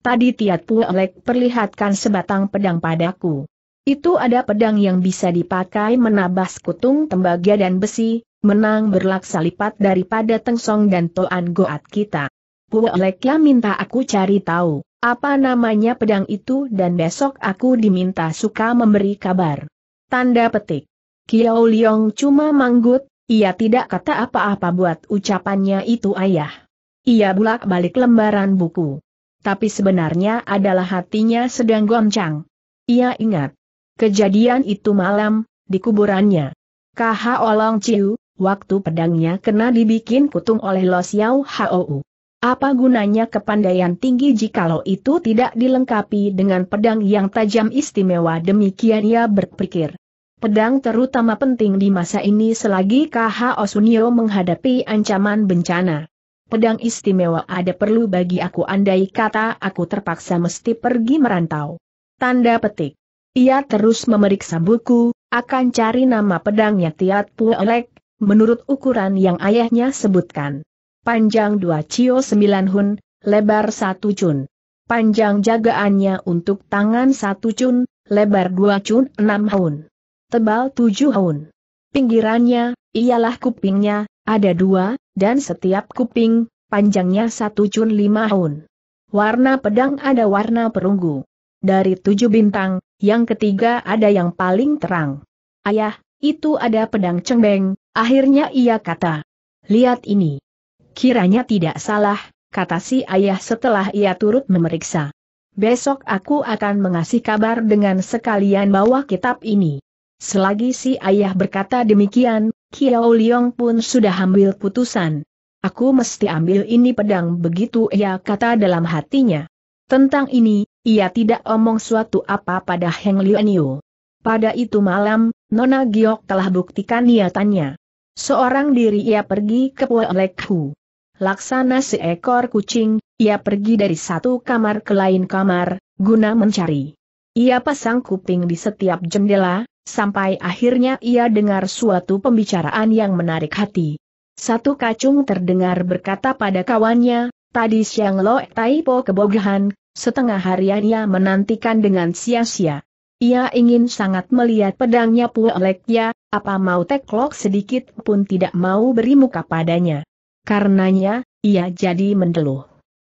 Tadi Tiat Puolek perlihatkan sebatang pedang padaku. Itu ada pedang yang bisa dipakai menabas kutung tembaga dan besi, menang berlaksa lipat daripada Tengsong dan Toan Goat kita. Pueleknya minta aku cari tahu, apa namanya pedang itu dan besok aku diminta suka memberi kabar. Tanda petik. Kiao Liong cuma manggut, ia tidak kata apa-apa buat ucapannya itu ayah. Ia bulak balik lembaran buku. Tapi sebenarnya adalah hatinya sedang goncang. Ia ingat. Kejadian itu malam, di kuburannya. KH Olong Ciu, waktu pedangnya kena dibikin kutung oleh Los Yau Hou. Apa gunanya kepandaian tinggi jikalau itu tidak dilengkapi dengan pedang yang tajam istimewa demikian ia berpikir. Pedang terutama penting di masa ini selagi KH Osunio menghadapi ancaman bencana. Pedang istimewa ada perlu bagi aku andai kata aku terpaksa mesti pergi merantau. Tanda petik. Ia terus memeriksa buku, akan cari nama pedangnya Tiat Puelek, menurut ukuran yang ayahnya sebutkan. Panjang 2 cio 9 hun, lebar 1 cun. Panjang jagaannya untuk tangan 1 cun, lebar 2 cun 6 hun tebal tujuh haun. Pinggirannya, ialah kupingnya, ada dua, dan setiap kuping, panjangnya satu cun lima haun. Warna pedang ada warna perunggu. Dari tujuh bintang, yang ketiga ada yang paling terang. Ayah, itu ada pedang cengbeng, akhirnya ia kata. Lihat ini. Kiranya tidak salah, kata si ayah setelah ia turut memeriksa. Besok aku akan mengasih kabar dengan sekalian bawa kitab ini. Selagi si ayah berkata demikian, Kiao Liong pun sudah ambil putusan. Aku mesti ambil ini pedang begitu ia ya, kata dalam hatinya. Tentang ini, ia tidak omong suatu apa pada Heng Lianyu. Pada itu malam, Nona Giok telah buktikan niatannya. Seorang diri ia pergi ke Puelekhu. Laksana seekor kucing, ia pergi dari satu kamar ke lain kamar, guna mencari. Ia pasang kuping di setiap jendela, sampai akhirnya ia dengar suatu pembicaraan yang menarik hati. Satu kacung terdengar berkata pada kawannya, tadi siang Lo Taipo kebogahan, setengah harian ia menantikan dengan sia-sia. Ia ingin sangat melihat pedangnya ya, apa mau teklok sedikit pun tidak mau beri muka padanya. Karenanya, ia jadi mendeluh.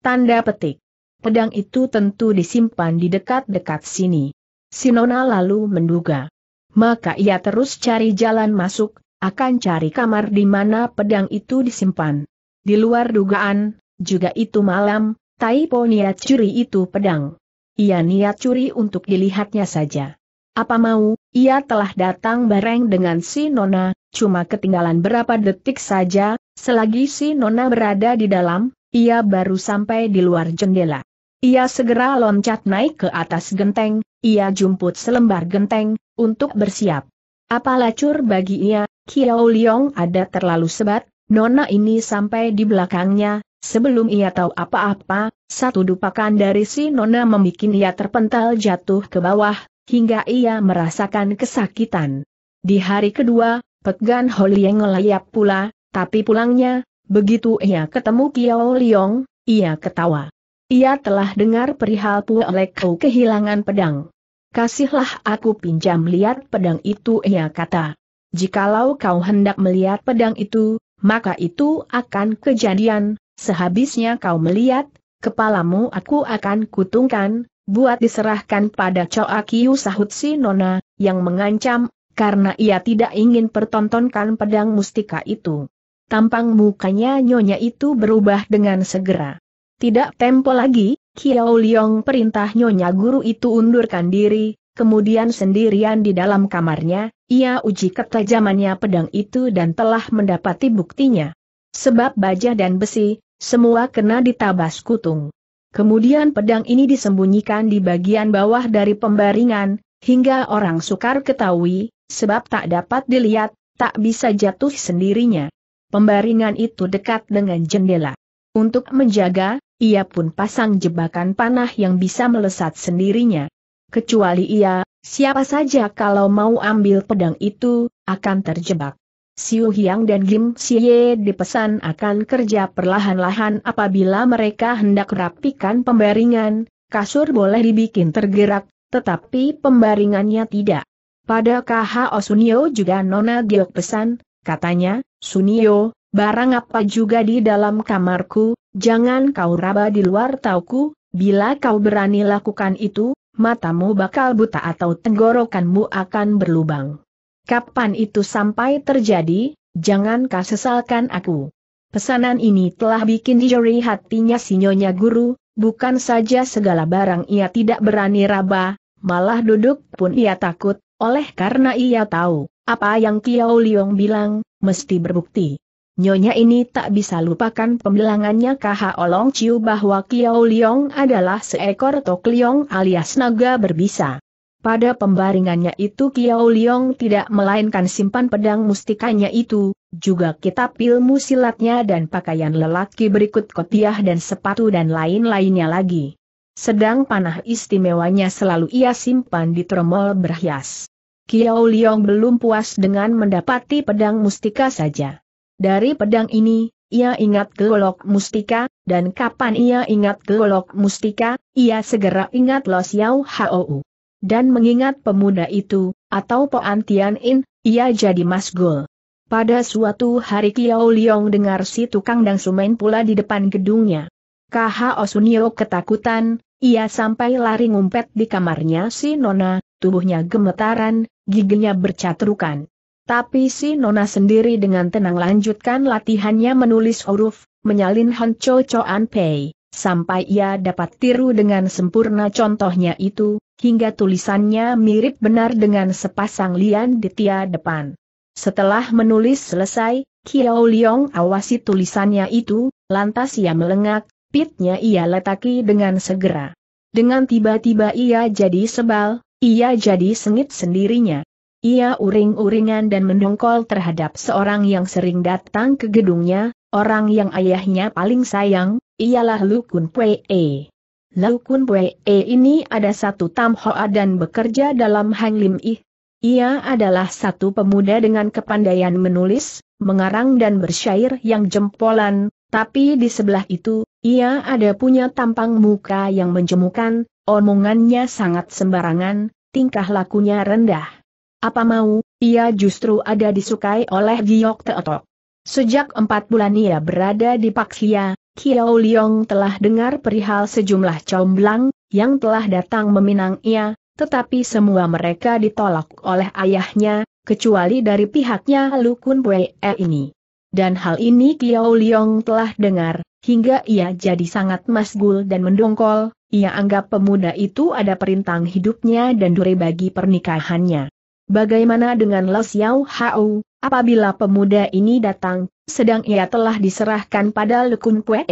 Tanda petik. Pedang itu tentu disimpan di dekat-dekat sini. Sinona lalu menduga maka ia terus cari jalan masuk, akan cari kamar di mana pedang itu disimpan. Di luar dugaan, juga itu malam, Taipo niat curi itu pedang. Ia niat curi untuk dilihatnya saja. Apa mau, ia telah datang bareng dengan si Nona, cuma ketinggalan berapa detik saja, selagi si Nona berada di dalam, ia baru sampai di luar jendela. Ia segera loncat naik ke atas genteng, ia jumput selembar genteng, untuk bersiap. Apa lacur bagi ia, Kiao Liong ada terlalu sebat, nona ini sampai di belakangnya, sebelum ia tahu apa-apa, satu dupakan dari si nona membuat ia terpental jatuh ke bawah, hingga ia merasakan kesakitan. Di hari kedua, Pegan Holieng ngelayap pula, tapi pulangnya, begitu ia ketemu Kiao Liong, ia ketawa. Ia telah dengar perihal Pu Puelek kehilangan pedang kasihlah aku pinjam lihat pedang itu ia kata. Jikalau kau hendak melihat pedang itu, maka itu akan kejadian, sehabisnya kau melihat, kepalamu aku akan kutungkan, buat diserahkan pada Coakiu sahut si Nona, yang mengancam, karena ia tidak ingin pertontonkan pedang mustika itu. Tampang mukanya nyonya itu berubah dengan segera. Tidak tempo lagi, Kiao Liong perintah nyonya guru itu undurkan diri, kemudian sendirian di dalam kamarnya, ia uji ketajamannya pedang itu dan telah mendapati buktinya. Sebab baja dan besi, semua kena ditabas kutung. Kemudian pedang ini disembunyikan di bagian bawah dari pembaringan, hingga orang sukar ketahui, sebab tak dapat dilihat, tak bisa jatuh sendirinya. Pembaringan itu dekat dengan jendela. Untuk menjaga, ia pun pasang jebakan panah yang bisa melesat sendirinya. Kecuali ia, siapa saja kalau mau ambil pedang itu, akan terjebak. Siu Hyang dan Gim Siye dipesan akan kerja perlahan-lahan apabila mereka hendak rapikan pembaringan, kasur boleh dibikin tergerak, tetapi pembaringannya tidak. Pada KH Osunio juga Nona Giok pesan, katanya, Sunio, barang apa juga di dalam kamarku, jangan kau raba di luar tauku, bila kau berani lakukan itu, matamu bakal buta atau tenggorokanmu akan berlubang. Kapan itu sampai terjadi, jangan kau sesalkan aku. Pesanan ini telah bikin dijeri hatinya sinyonya guru, bukan saja segala barang ia tidak berani raba, malah duduk pun ia takut, oleh karena ia tahu, apa yang Kiao Liong bilang, mesti berbukti. Nyonya ini tak bisa lupakan pembilangannya KH Olong Chiu bahwa Kiao Liong adalah seekor Tok Liong alias naga berbisa. Pada pembaringannya itu Kiao Liong tidak melainkan simpan pedang mustikanya itu, juga kitab ilmu silatnya dan pakaian lelaki berikut kotiah dan sepatu dan lain-lainnya lagi. Sedang panah istimewanya selalu ia simpan di tromol berhias. Kiao Liong belum puas dengan mendapati pedang mustika saja. Dari pedang ini, ia ingat golok mustika, dan kapan ia ingat golok mustika, ia segera ingat Los Yau Hou. Dan mengingat pemuda itu, atau Po Tian In, ia jadi masgul. Pada suatu hari Kiao Liong dengar si tukang dan sumen pula di depan gedungnya. Kaha Osunio ketakutan, ia sampai lari ngumpet di kamarnya si Nona, tubuhnya gemetaran, giginya bercatrukan. Tapi si Nona sendiri dengan tenang lanjutkan latihannya menulis huruf, menyalin Cho Choan Pei, sampai ia dapat tiru dengan sempurna contohnya itu, hingga tulisannya mirip benar dengan sepasang lian di tia depan. Setelah menulis selesai, Kiao Liong awasi tulisannya itu, lantas ia melengak, pitnya ia letaki dengan segera. Dengan tiba-tiba ia jadi sebal, ia jadi sengit sendirinya. Ia uring-uringan dan mendongkol terhadap seorang yang sering datang ke gedungnya, orang yang ayahnya paling sayang, ialah Lukun Kun Pue E ini ada satu tamhoa dan bekerja dalam Hang Lim I. Ia adalah satu pemuda dengan kepandaian menulis, mengarang dan bersyair yang jempolan, tapi di sebelah itu, ia ada punya tampang muka yang menjemukan, omongannya sangat sembarangan, tingkah lakunya rendah. Apa mau, ia justru ada disukai oleh Giok Teotok. Sejak empat bulan ia berada di Paksia, Kiao Liong telah dengar perihal sejumlah comblang, yang telah datang meminang ia, tetapi semua mereka ditolak oleh ayahnya, kecuali dari pihaknya Lukun e ini. Dan hal ini Kiao Liong telah dengar, hingga ia jadi sangat masgul dan mendongkol, ia anggap pemuda itu ada perintang hidupnya dan duri bagi pernikahannya. Bagaimana dengan Lo Xiao Hao, apabila pemuda ini datang, sedang ia telah diserahkan pada Lekun Kue?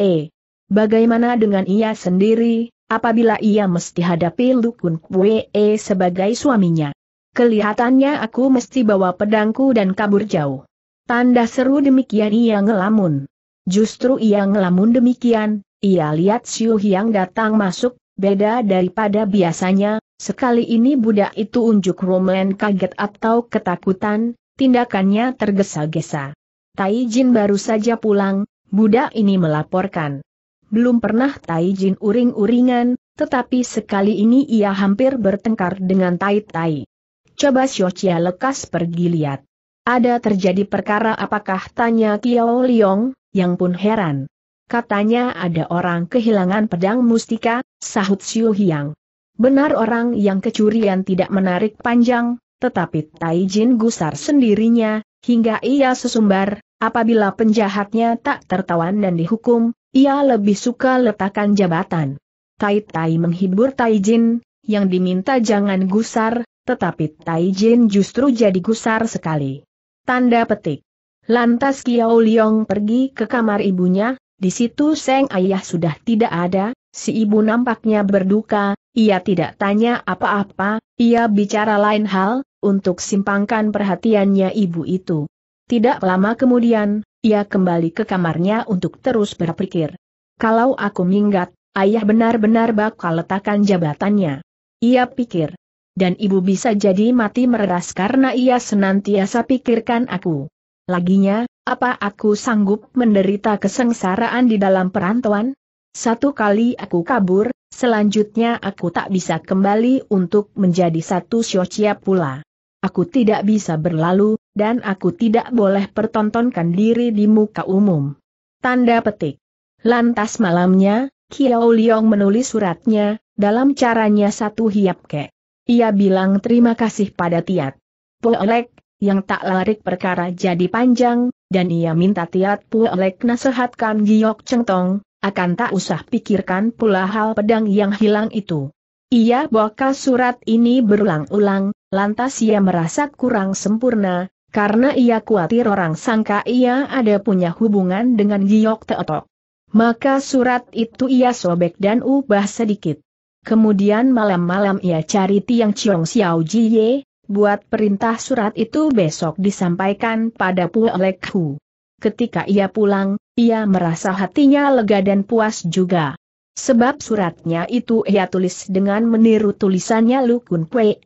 Bagaimana dengan ia sendiri, apabila ia mesti hadapi Lekun Kue sebagai suaminya? Kelihatannya aku mesti bawa pedangku dan kabur jauh. Tanda seru demikian ia ngelamun. Justru ia ngelamun demikian, ia lihat Xiu Hyang datang masuk, beda daripada biasanya, Sekali ini budak itu unjuk Roman kaget atau ketakutan, tindakannya tergesa-gesa. Tai Jin baru saja pulang, budak ini melaporkan. Belum pernah Tai Jin uring-uringan, tetapi sekali ini ia hampir bertengkar dengan Tai Tai. Coba Xiochia lekas pergi lihat. Ada terjadi perkara apakah tanya Kiao Liong, yang pun heran. Katanya ada orang kehilangan pedang mustika, sahut Xiu Hiang. Benar orang yang kecurian tidak menarik panjang, tetapi Taijin gusar sendirinya, hingga ia sesumbar, apabila penjahatnya tak tertawan dan dihukum, ia lebih suka letakkan jabatan. Tai Tai menghibur Taijin, yang diminta jangan gusar, tetapi Taijin justru jadi gusar sekali. Tanda petik. Lantas Kiao Liong pergi ke kamar ibunya, di situ Seng Ayah sudah tidak ada, Si ibu nampaknya berduka, ia tidak tanya apa-apa, ia bicara lain hal, untuk simpangkan perhatiannya ibu itu. Tidak lama kemudian, ia kembali ke kamarnya untuk terus berpikir. Kalau aku minggat, ayah benar-benar bakal letakkan jabatannya. Ia pikir. Dan ibu bisa jadi mati meredas karena ia senantiasa pikirkan aku. Laginya, apa aku sanggup menderita kesengsaraan di dalam perantauan? Satu kali aku kabur, selanjutnya aku tak bisa kembali untuk menjadi satu syocia pula. Aku tidak bisa berlalu, dan aku tidak boleh pertontonkan diri di muka umum. Tanda petik. Lantas malamnya, Kiao Liong menulis suratnya, dalam caranya satu hiap ke. Ia bilang terima kasih pada Tiat. Puelek, yang tak larik perkara jadi panjang, dan ia minta Tiat Puelek nasihatkan Giok Tong akan tak usah pikirkan pula hal pedang yang hilang itu. Ia baca surat ini berulang-ulang, lantas ia merasa kurang sempurna, karena ia khawatir orang sangka ia ada punya hubungan dengan Giok Teotok. Maka surat itu ia sobek dan ubah sedikit. Kemudian malam-malam ia cari Tiang Chiong Xiao Jie, buat perintah surat itu besok disampaikan pada Pu Lek Hu ketika ia pulang, ia merasa hatinya lega dan puas juga. Sebab suratnya itu ia tulis dengan meniru tulisannya Lukun Pue.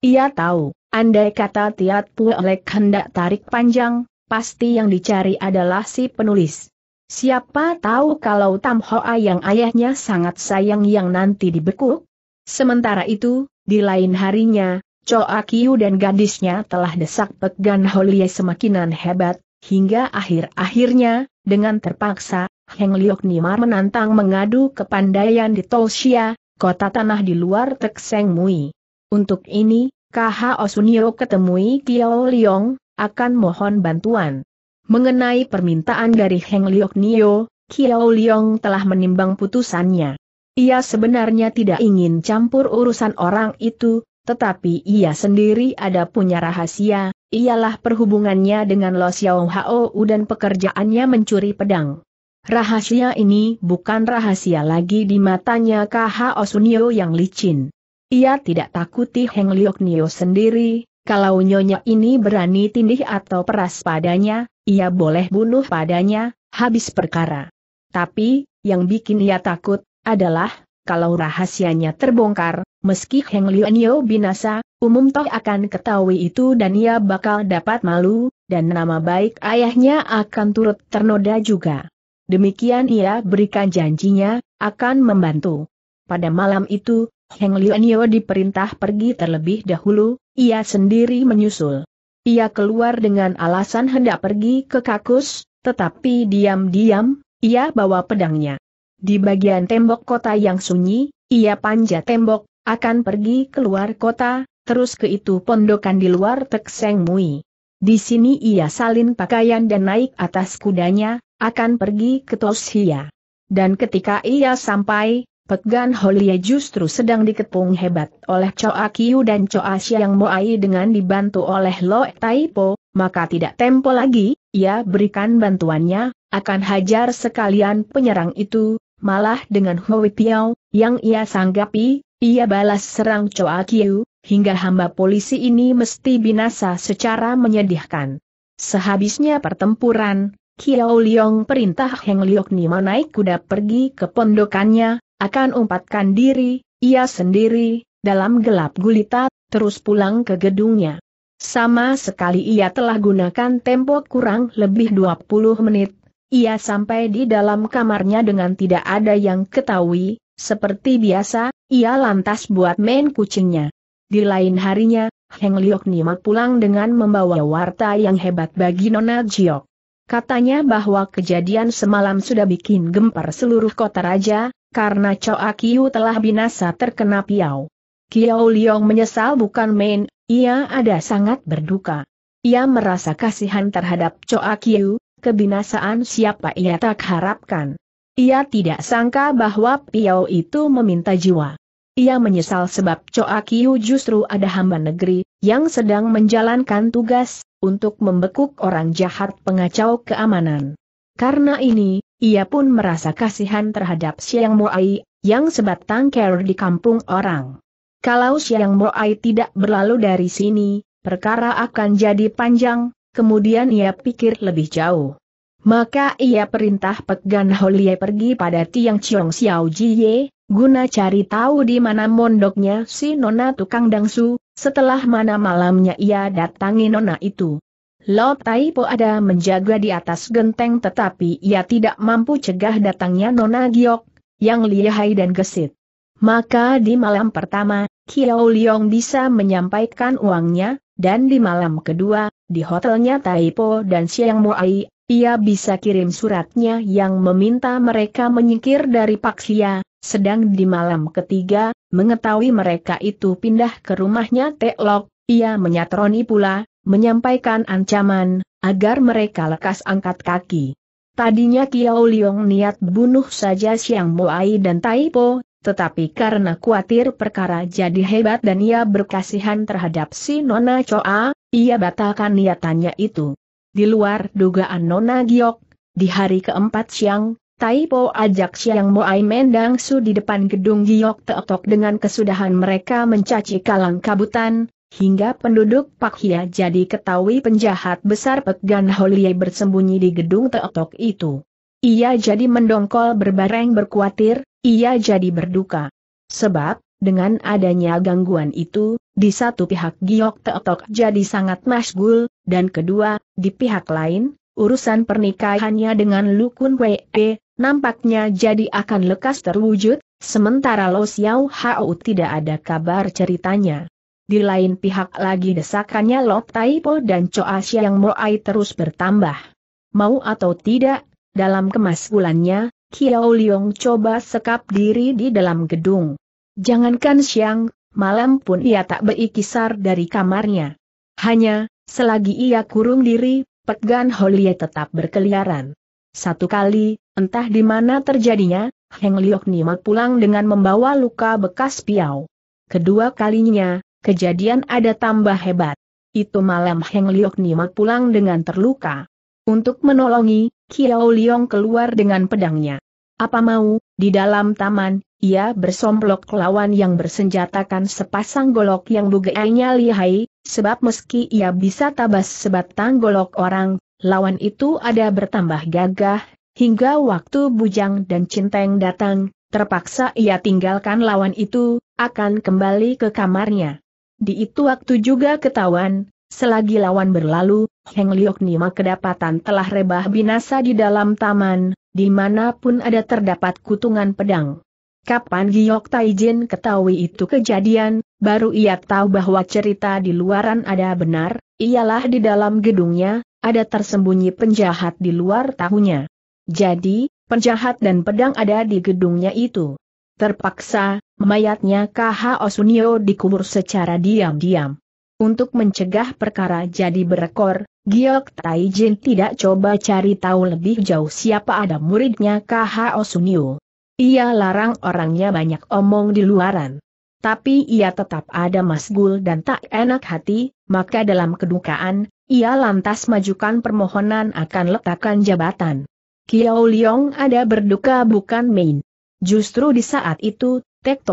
Ia tahu, andai kata Tiat Pue Lek hendak tarik panjang, pasti yang dicari adalah si penulis. Siapa tahu kalau Tam Hoa yang ayahnya sangat sayang yang nanti dibekuk? Sementara itu, di lain harinya, Choa Kiu dan gadisnya telah desak Pegan Holie semakinan hebat, Hingga akhir-akhirnya, dengan terpaksa, Heng Liok Nimar menantang mengadu ke kepandaian di Tolsia, kota tanah di luar Tekseng Mui. Untuk ini, KH Osunio ketemui Kiao Liong, akan mohon bantuan. Mengenai permintaan dari Heng Liok Nio, Kiao Liong telah menimbang putusannya. Ia sebenarnya tidak ingin campur urusan orang itu, tetapi ia sendiri ada punya rahasia, ialah perhubungannya dengan Lo Xiao Hao dan pekerjaannya mencuri pedang. Rahasia ini bukan rahasia lagi di matanya KH Osunio yang licin. Ia tidak takuti Heng Nio sendiri, kalau nyonya ini berani tindih atau peras padanya, ia boleh bunuh padanya, habis perkara. Tapi, yang bikin ia takut, adalah, kalau rahasianya terbongkar, meski Heng Nio binasa, Umum toh akan ketahui itu dan ia bakal dapat malu, dan nama baik ayahnya akan turut ternoda juga. Demikian ia berikan janjinya, akan membantu. Pada malam itu, Heng Lianyo diperintah pergi terlebih dahulu, ia sendiri menyusul. Ia keluar dengan alasan hendak pergi ke kakus, tetapi diam-diam, ia bawa pedangnya. Di bagian tembok kota yang sunyi, ia panjat tembok, akan pergi keluar kota, terus ke itu pondokan di luar Tekseng Mui. Di sini ia salin pakaian dan naik atas kudanya, akan pergi ke Toshia. Dan ketika ia sampai, Pegan Holia justru sedang diketung hebat oleh Choa Kiu dan Choa Siang Moai dengan dibantu oleh Lo Taipo, maka tidak tempo lagi, ia berikan bantuannya, akan hajar sekalian penyerang itu, malah dengan Hui Piao, yang ia sanggapi, ia balas serang Choa Kiu, hingga hamba polisi ini mesti binasa secara menyedihkan. Sehabisnya pertempuran, Kiao Liong perintah Heng Liok Nima naik kuda pergi ke pondokannya, akan umpatkan diri, ia sendiri, dalam gelap gulita, terus pulang ke gedungnya. Sama sekali ia telah gunakan tempo kurang lebih 20 menit, ia sampai di dalam kamarnya dengan tidak ada yang ketahui, seperti biasa, ia lantas buat main kucingnya. Di lain harinya, Heng Liok Nima pulang dengan membawa warta yang hebat bagi Nona Jiok. Katanya bahwa kejadian semalam sudah bikin gempar seluruh kota raja, karena Choa Kiu telah binasa terkena Piau. Kiao Liong menyesal bukan main, ia ada sangat berduka. Ia merasa kasihan terhadap Choa Kiu, kebinasaan siapa ia tak harapkan. Ia tidak sangka bahwa Piao itu meminta jiwa. Ia menyesal sebab Choa Kiu justru ada hamba negeri, yang sedang menjalankan tugas, untuk membekuk orang jahat pengacau keamanan. Karena ini, ia pun merasa kasihan terhadap Siang Moai, yang sebatang ker di kampung orang. Kalau Siang Moai tidak berlalu dari sini, perkara akan jadi panjang, kemudian ia pikir lebih jauh. Maka ia perintah Pegan Holie pergi pada Tiang Chiong Xiao Jie, guna cari tahu di mana mondoknya si Nona Tukang Dangsu, setelah mana malamnya ia datangi Nona itu. Lo Tai Po ada menjaga di atas genteng tetapi ia tidak mampu cegah datangnya Nona Giok, yang lihai dan gesit. Maka di malam pertama, Kiao Liong bisa menyampaikan uangnya, dan di malam kedua, di hotelnya Taipo dan Siang Muai, ia bisa kirim suratnya yang meminta mereka menyingkir dari Paksia, sedang di malam ketiga, mengetahui mereka itu pindah ke rumahnya Teklok, ia menyatroni pula, menyampaikan ancaman, agar mereka lekas angkat kaki. Tadinya Kiao Liong niat bunuh saja Siang Moai dan Taipo, tetapi karena khawatir perkara jadi hebat dan ia berkasihan terhadap si Nona Choa, ia batalkan niatannya itu. Di luar dugaan Nona Giok, di hari keempat siang, Taipo ajak Siang Moai Mendang Su di depan gedung Giok Teotok dengan kesudahan mereka mencaci kalang kabutan, hingga penduduk Pakia jadi ketahui penjahat besar Pegan Holie bersembunyi di gedung Teotok itu. Ia jadi mendongkol berbareng berkuatir, ia jadi berduka. Sebab, dengan adanya gangguan itu, di satu pihak Giok Teotok jadi sangat masgul, dan kedua, di pihak lain, urusan pernikahannya dengan Lukun Wei e nampaknya jadi akan lekas terwujud, sementara Lo Xiao Hao tidak ada kabar ceritanya. Di lain pihak lagi desakannya Lo Taipo dan Choa yang Moai terus bertambah. Mau atau tidak, dalam kemasgulannya, Kiao Liong coba sekap diri di dalam gedung. Jangankan siang, malam pun ia tak berikisar dari kamarnya. Hanya, selagi ia kurung diri, Pegan Holie tetap berkeliaran. Satu kali, entah di mana terjadinya, Heng Liok Nima pulang dengan membawa luka bekas piau. Kedua kalinya, kejadian ada tambah hebat. Itu malam Heng Liok Nima pulang dengan terluka. Untuk menolongi, Kiao Liong keluar dengan pedangnya. Apa mau, di dalam taman, ia bersomplok lawan yang bersenjatakan sepasang golok yang dugaannya lihai, sebab meski ia bisa tabas sebatang golok orang, lawan itu ada bertambah gagah, hingga waktu Bujang dan Cinteng datang, terpaksa ia tinggalkan lawan itu, akan kembali ke kamarnya. Di itu waktu juga ketahuan, selagi lawan berlalu, Heng Liok Nima kedapatan telah rebah binasa di dalam taman, di manapun ada terdapat kutungan pedang. Kapan Giok Taijin ketahui itu kejadian, baru ia tahu bahwa cerita di luaran ada benar, ialah di dalam gedungnya, ada tersembunyi penjahat di luar tahunya. Jadi, penjahat dan pedang ada di gedungnya itu. Terpaksa, mayatnya KH Osunio dikubur secara diam-diam. Untuk mencegah perkara jadi berekor, Giok Taijin tidak coba cari tahu lebih jauh siapa ada muridnya KH Osunio. Ia larang orangnya banyak omong di luaran. Tapi ia tetap ada masgul dan tak enak hati, maka dalam kedukaan, ia lantas majukan permohonan akan letakkan jabatan. Kiao Liong ada berduka bukan main. Justru di saat itu,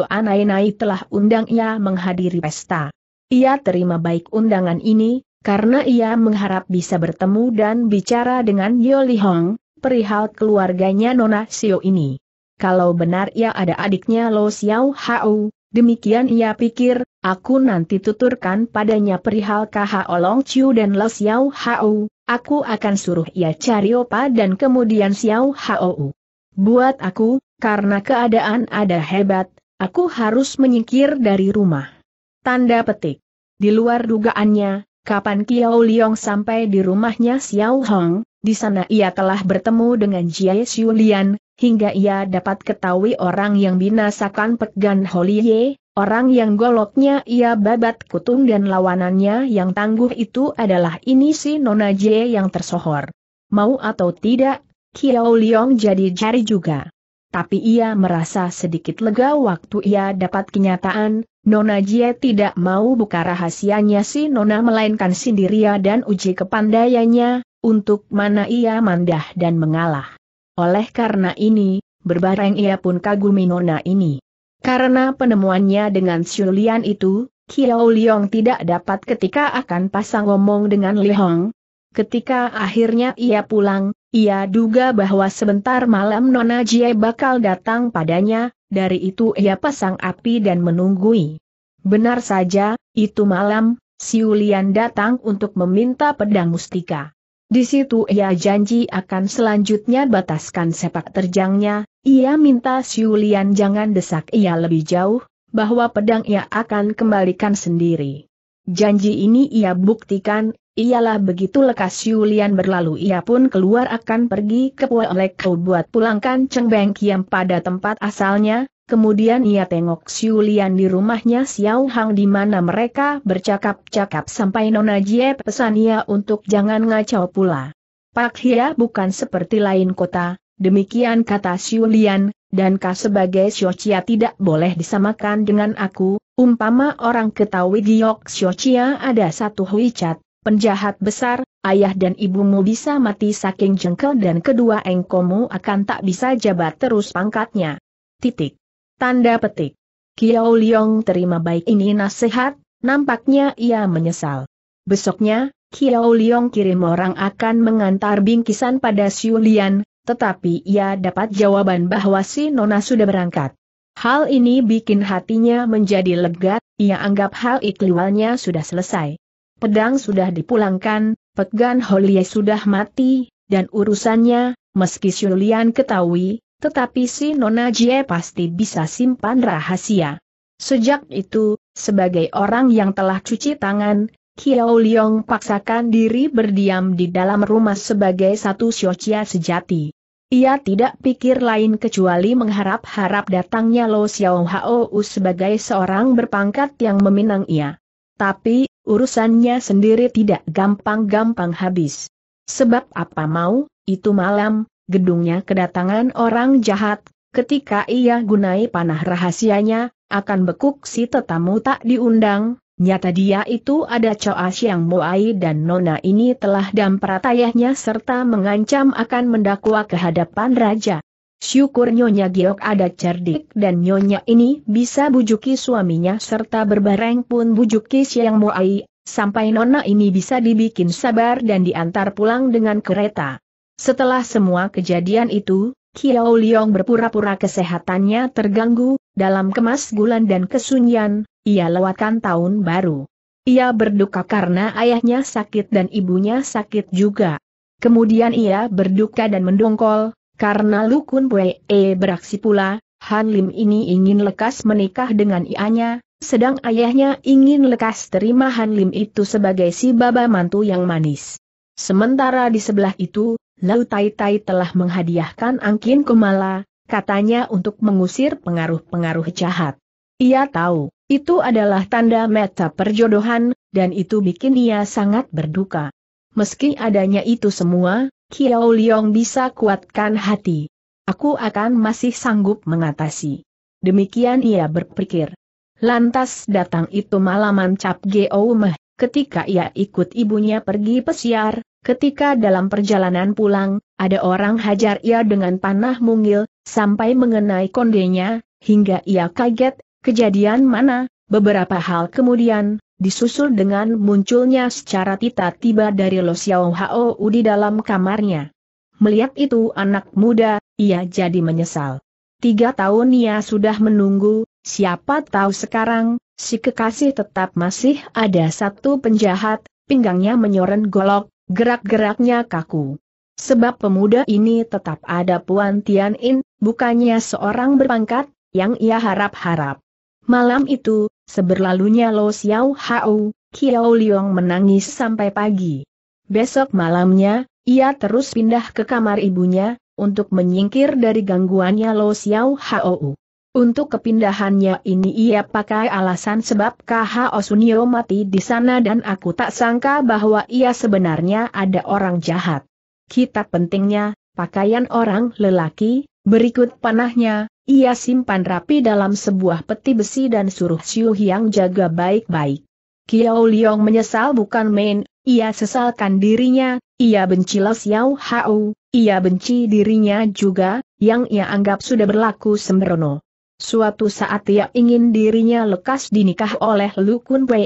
Anai-nai telah undang ia menghadiri pesta. Ia terima baik undangan ini, karena ia mengharap bisa bertemu dan bicara dengan Yoli Hong, perihal keluarganya Nona Sio ini kalau benar ia ada adiknya Lo Xiao Hao, demikian ia pikir, aku nanti tuturkan padanya perihal KH Olong Chiu dan Lo Xiao Hao, aku akan suruh ia cari Opa dan kemudian Xiao Hao. Buat aku, karena keadaan ada hebat, aku harus menyingkir dari rumah. Tanda petik. Di luar dugaannya, kapan Kiao Liong sampai di rumahnya Xiao Hong, di sana ia telah bertemu dengan Jie Lian, hingga ia dapat ketahui orang yang binasakan Pegan Holie, orang yang goloknya ia babat kutung dan lawanannya yang tangguh itu adalah ini si Nona J yang tersohor. Mau atau tidak, Kiao Liong jadi jari juga. Tapi ia merasa sedikit lega waktu ia dapat kenyataan, Nona Jie tidak mau buka rahasianya si Nona melainkan sindiria dan uji kepandaiannya, untuk mana ia mandah dan mengalah. Oleh karena ini, berbareng ia pun kagumi nona ini. Karena penemuannya dengan Xulian itu, Kiao Liong tidak dapat ketika akan pasang ngomong dengan Li Hong. Ketika akhirnya ia pulang, ia duga bahwa sebentar malam Nona Jie bakal datang padanya, dari itu ia pasang api dan menunggui. Benar saja, itu malam, Siulian datang untuk meminta pedang mustika. Di situ ia janji akan selanjutnya bataskan sepak terjangnya, ia minta Siulian jangan desak ia lebih jauh, bahwa pedang ia akan kembalikan sendiri. Janji ini ia buktikan, ialah begitu lekas Siulian berlalu ia pun keluar akan pergi ke Lekau buat pulangkan Cheng Beng Kiam pada tempat asalnya, Kemudian ia tengok Xiu di rumahnya Xiao Hang di mana mereka bercakap-cakap sampai Nona Jie pesan ia untuk jangan ngacau pula. Pak Hia bukan seperti lain kota, demikian kata Xiu dan kau sebagai Xiochia tidak boleh disamakan dengan aku, umpama orang ketahui Giok Xiochia ada satu huicat, penjahat besar, ayah dan ibumu bisa mati saking jengkel dan kedua engkomu akan tak bisa jabat terus pangkatnya. Titik. Tanda petik. Kiao Liong terima baik ini nasihat, nampaknya ia menyesal. Besoknya, Kiao Liong kirim orang akan mengantar bingkisan pada Xiu Lian, tetapi ia dapat jawaban bahwa si Nona sudah berangkat. Hal ini bikin hatinya menjadi lega, ia anggap hal ikliwalnya sudah selesai. Pedang sudah dipulangkan, Pegan Holie sudah mati, dan urusannya, meski Xiu Lian ketahui, tetapi si Nona Jie pasti bisa simpan rahasia. Sejak itu, sebagai orang yang telah cuci tangan, Kiao Liong paksakan diri berdiam di dalam rumah sebagai satu siocia sejati. Ia tidak pikir lain kecuali mengharap-harap datangnya Lo Xiao sebagai seorang berpangkat yang meminang ia. Tapi, urusannya sendiri tidak gampang-gampang habis. Sebab apa mau, itu malam, gedungnya kedatangan orang jahat, ketika ia gunai panah rahasianya, akan bekuk si tetamu tak diundang, nyata dia itu ada Coas yang Moai dan Nona ini telah damprat ayahnya serta mengancam akan mendakwa kehadapan raja. Syukur Nyonya Giok ada cerdik dan Nyonya ini bisa bujuki suaminya serta berbareng pun bujuki Siang Moai, sampai Nona ini bisa dibikin sabar dan diantar pulang dengan kereta. Setelah semua kejadian itu, Kiao Liong berpura-pura kesehatannya terganggu, dalam kemas gulan dan kesunyian, ia lewatkan tahun baru. Ia berduka karena ayahnya sakit dan ibunya sakit juga. Kemudian ia berduka dan mendongkol, karena Lukun Pue eh, beraksi pula, Han Lim ini ingin lekas menikah dengan ianya, sedang ayahnya ingin lekas terima Han Lim itu sebagai si baba mantu yang manis. Sementara di sebelah itu, Lau Tai Tai telah menghadiahkan Angkin Kumala, katanya untuk mengusir pengaruh-pengaruh jahat. Ia tahu, itu adalah tanda meta perjodohan, dan itu bikin ia sangat berduka. Meski adanya itu semua, Kiao Liong bisa kuatkan hati. Aku akan masih sanggup mengatasi. Demikian ia berpikir. Lantas datang itu malaman Cap Geo Meh, ketika ia ikut ibunya pergi pesiar, Ketika dalam perjalanan pulang, ada orang hajar ia dengan panah mungil, sampai mengenai kondenya, hingga ia kaget, kejadian mana, beberapa hal kemudian, disusul dengan munculnya secara tiba-tiba dari Lo Xiao Hao di dalam kamarnya. Melihat itu anak muda, ia jadi menyesal. Tiga tahun ia sudah menunggu, siapa tahu sekarang, si kekasih tetap masih ada satu penjahat, pinggangnya menyoren golok, Gerak-geraknya kaku. Sebab pemuda ini tetap ada Puan Tian In, bukannya seorang berpangkat, yang ia harap-harap. Malam itu, seberlalunya Lo Xiao Hao, Kiao Liong menangis sampai pagi. Besok malamnya, ia terus pindah ke kamar ibunya, untuk menyingkir dari gangguannya Lo Xiao Hao. Untuk kepindahannya ini ia pakai alasan sebab KH Osunio mati di sana dan aku tak sangka bahwa ia sebenarnya ada orang jahat. Kita pentingnya, pakaian orang lelaki, berikut panahnya, ia simpan rapi dalam sebuah peti besi dan suruh Siu Hyang jaga baik-baik. Kiao Liong menyesal bukan main, ia sesalkan dirinya, ia benci Lo Xiao Hao, ia benci dirinya juga, yang ia anggap sudah berlaku sembrono. Suatu saat ia ingin dirinya lekas dinikah oleh Lukun Kun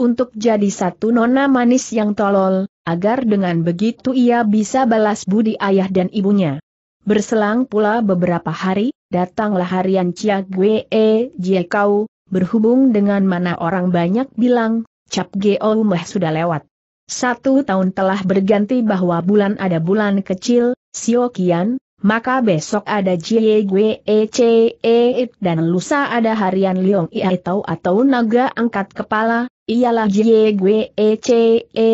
untuk jadi satu nona manis yang tolol, agar dengan begitu ia bisa balas budi ayah dan ibunya. Berselang pula beberapa hari, datanglah harian Cia Gue Jie Kau, berhubung dengan mana orang banyak bilang, Cap Geo oh mah sudah lewat. Satu tahun telah berganti bahwa bulan ada bulan kecil, Siokian maka besok ada JYGECE e dan lusa ada harian Liong Iaitau atau naga angkat kepala, ialah Jie. E e.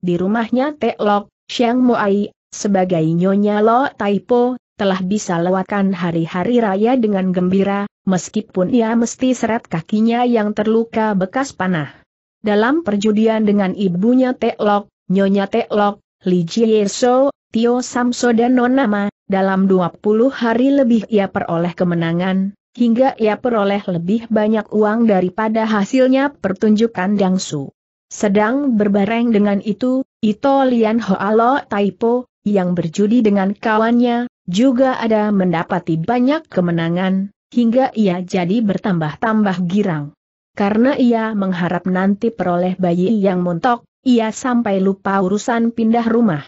Di rumahnya Lok, Siang Moai, sebagai nyonya Lo Taipo, telah bisa lewatkan hari-hari raya dengan gembira, meskipun ia mesti seret kakinya yang terluka bekas panah. Dalam perjudian dengan ibunya Lok, Nyonya Lok. Li Jieso, Tio Samso dan Nonama, dalam 20 hari lebih ia peroleh kemenangan, hingga ia peroleh lebih banyak uang daripada hasilnya pertunjukan Dangsu. Sedang berbareng dengan itu, Ito Lian Hoalo Taipo, yang berjudi dengan kawannya, juga ada mendapati banyak kemenangan, hingga ia jadi bertambah-tambah girang. Karena ia mengharap nanti peroleh bayi yang montok, ia sampai lupa urusan pindah rumah.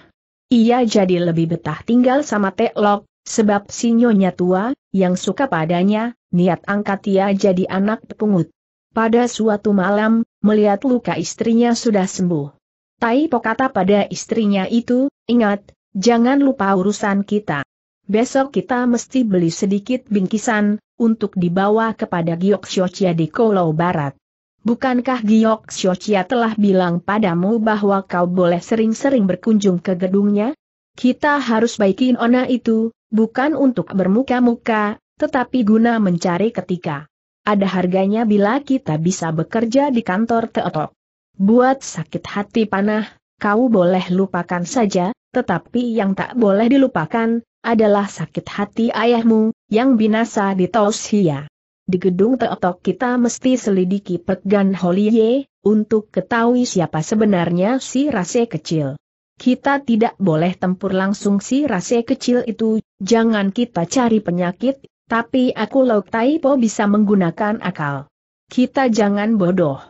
Ia jadi lebih betah tinggal sama Teklok, sebab si nyonya tua, yang suka padanya, niat angkat ia jadi anak pungut. Pada suatu malam, melihat luka istrinya sudah sembuh. Tai kata pada istrinya itu, ingat, jangan lupa urusan kita. Besok kita mesti beli sedikit bingkisan, untuk dibawa kepada Giok Shochia di Kolau Barat. Bukankah Giok Xiochia telah bilang padamu bahwa kau boleh sering-sering berkunjung ke gedungnya? Kita harus baikin ona itu, bukan untuk bermuka-muka, tetapi guna mencari ketika. Ada harganya bila kita bisa bekerja di kantor Teotok. Buat sakit hati panah, kau boleh lupakan saja, tetapi yang tak boleh dilupakan, adalah sakit hati ayahmu, yang binasa di Toshia di gedung Teotok kita mesti selidiki Pegan Holie, untuk ketahui siapa sebenarnya si rase kecil. Kita tidak boleh tempur langsung si rase kecil itu, jangan kita cari penyakit, tapi aku Lok Taipo bisa menggunakan akal. Kita jangan bodoh.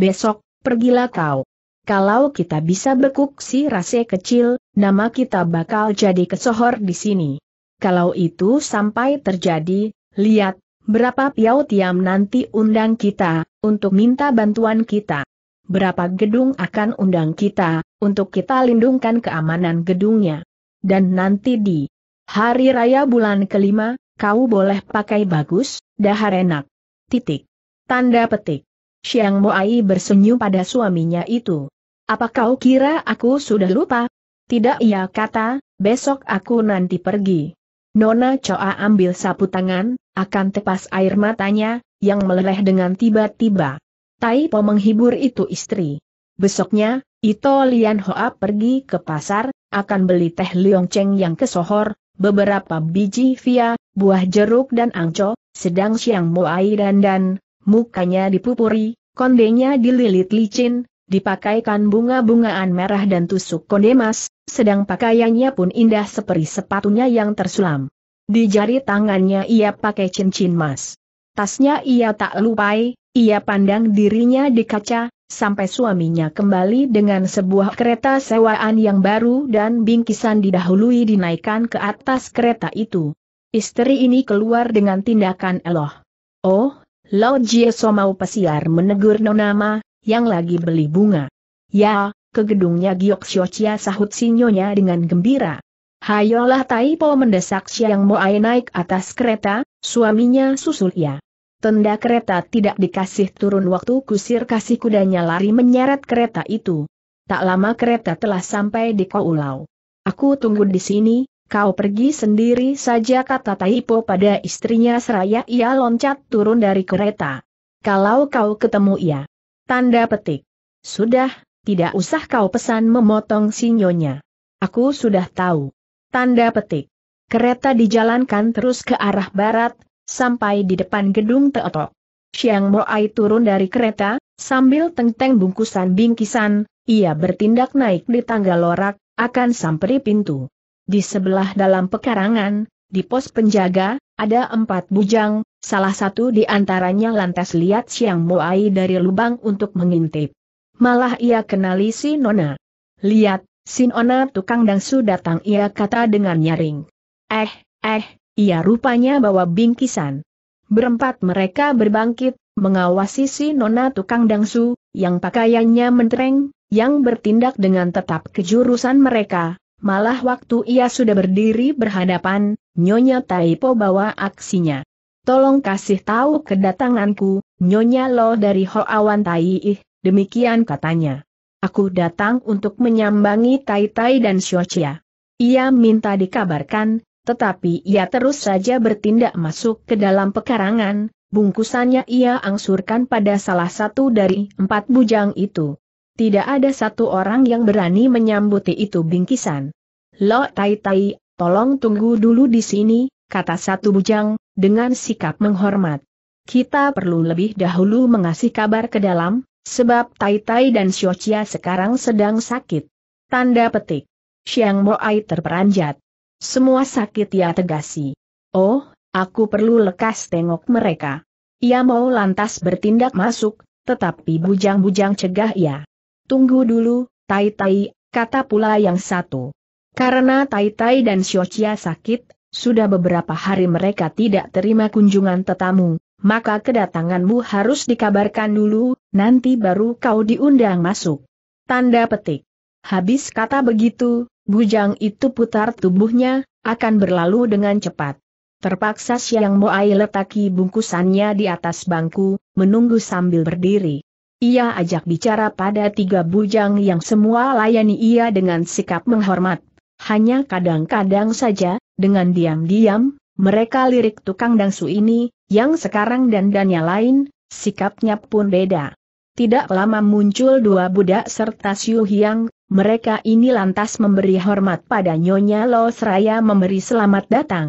Besok, pergilah kau. Kalau kita bisa bekuk si rase kecil, nama kita bakal jadi kesohor di sini. Kalau itu sampai terjadi, lihat, Berapa Piao tiam nanti undang kita, untuk minta bantuan kita? Berapa gedung akan undang kita, untuk kita lindungkan keamanan gedungnya? Dan nanti di hari raya bulan kelima, kau boleh pakai bagus, dahar enak. Titik. Tanda petik. Siang Moai bersenyum pada suaminya itu. Apa kau kira aku sudah lupa? Tidak ia kata, besok aku nanti pergi. Nona Choa ambil sapu tangan, akan tepas air matanya, yang meleleh dengan tiba-tiba. Tai Po menghibur itu istri. Besoknya, Ito Lian Hoa pergi ke pasar, akan beli teh liong cheng yang kesohor, beberapa biji via, buah jeruk dan angco, sedang siang muai dan dan, mukanya dipupuri, kondenya dililit licin, dipakaikan bunga-bungaan merah dan tusuk konde emas, sedang pakaiannya pun indah seperti sepatunya yang tersulam. Di jari tangannya ia pakai cincin emas. Tasnya ia tak lupai, ia pandang dirinya di kaca, sampai suaminya kembali dengan sebuah kereta sewaan yang baru dan bingkisan didahului dinaikkan ke atas kereta itu. Istri ini keluar dengan tindakan eloh. Oh, Lao Jie So mau pesiar menegur Nonama, yang lagi beli bunga. Ya, ke gedungnya Giok Xiochia sahut sinyonya dengan gembira. Hayolah Taipo mendesak Siang Moai naik atas kereta, suaminya susul ia. Tenda kereta tidak dikasih turun waktu kusir kasih kudanya lari menyeret kereta itu. Tak lama kereta telah sampai di Kaulau. Aku tunggu di sini, kau pergi sendiri saja kata Taipo pada istrinya seraya ia loncat turun dari kereta. Kalau kau ketemu ia, Tanda petik. Sudah, tidak usah kau pesan memotong sinyonya. Aku sudah tahu. Tanda petik. Kereta dijalankan terus ke arah barat, sampai di depan gedung Teotok. Siang Moai turun dari kereta, sambil tengteng bungkusan bingkisan, ia bertindak naik di tangga lorak, akan samperi pintu. Di sebelah dalam pekarangan, di pos penjaga, ada empat bujang, Salah satu di antaranya lantas lihat Siang muai dari lubang untuk mengintip. Malah ia kenali si Nona. Lihat, si Nona tukang dangsu datang ia kata dengan nyaring. Eh, eh, ia rupanya bawa bingkisan. Berempat mereka berbangkit, mengawasi si Nona tukang dangsu, yang pakaiannya mentereng, yang bertindak dengan tetap kejurusan mereka. Malah waktu ia sudah berdiri berhadapan, Nyonya Taipo bawa aksinya tolong kasih tahu kedatanganku, Nyonya Lo dari Hoawan Tai, Ih, demikian katanya. Aku datang untuk menyambangi Tai Tai dan Xiochia. Ia minta dikabarkan, tetapi ia terus saja bertindak masuk ke dalam pekarangan, bungkusannya ia angsurkan pada salah satu dari empat bujang itu. Tidak ada satu orang yang berani menyambuti itu bingkisan. Lo Tai Tai, tolong tunggu dulu di sini, kata satu bujang, dengan sikap menghormat. Kita perlu lebih dahulu mengasih kabar ke dalam, sebab Tai Tai dan Xiochia sekarang sedang sakit. Tanda petik. Xiang Moai terperanjat. Semua sakit ya tegasi. Oh, aku perlu lekas tengok mereka. Ia mau lantas bertindak masuk, tetapi bujang-bujang cegah ya. Tunggu dulu, Tai Tai, kata pula yang satu. Karena Tai Tai dan Xiochia sakit, sudah beberapa hari mereka tidak terima kunjungan tetamu, maka kedatanganmu harus dikabarkan dulu, nanti baru kau diundang masuk. Tanda petik. Habis kata begitu, bujang itu putar tubuhnya, akan berlalu dengan cepat. Terpaksa Siang Moai letaki bungkusannya di atas bangku, menunggu sambil berdiri. Ia ajak bicara pada tiga bujang yang semua layani ia dengan sikap menghormat. Hanya kadang-kadang saja, dengan diam-diam, mereka lirik tukang dangsu ini, yang sekarang dandannya lain, sikapnya pun beda. Tidak lama muncul dua budak serta Siu Hiang, mereka ini lantas memberi hormat pada Nyonya Lo Seraya memberi selamat datang.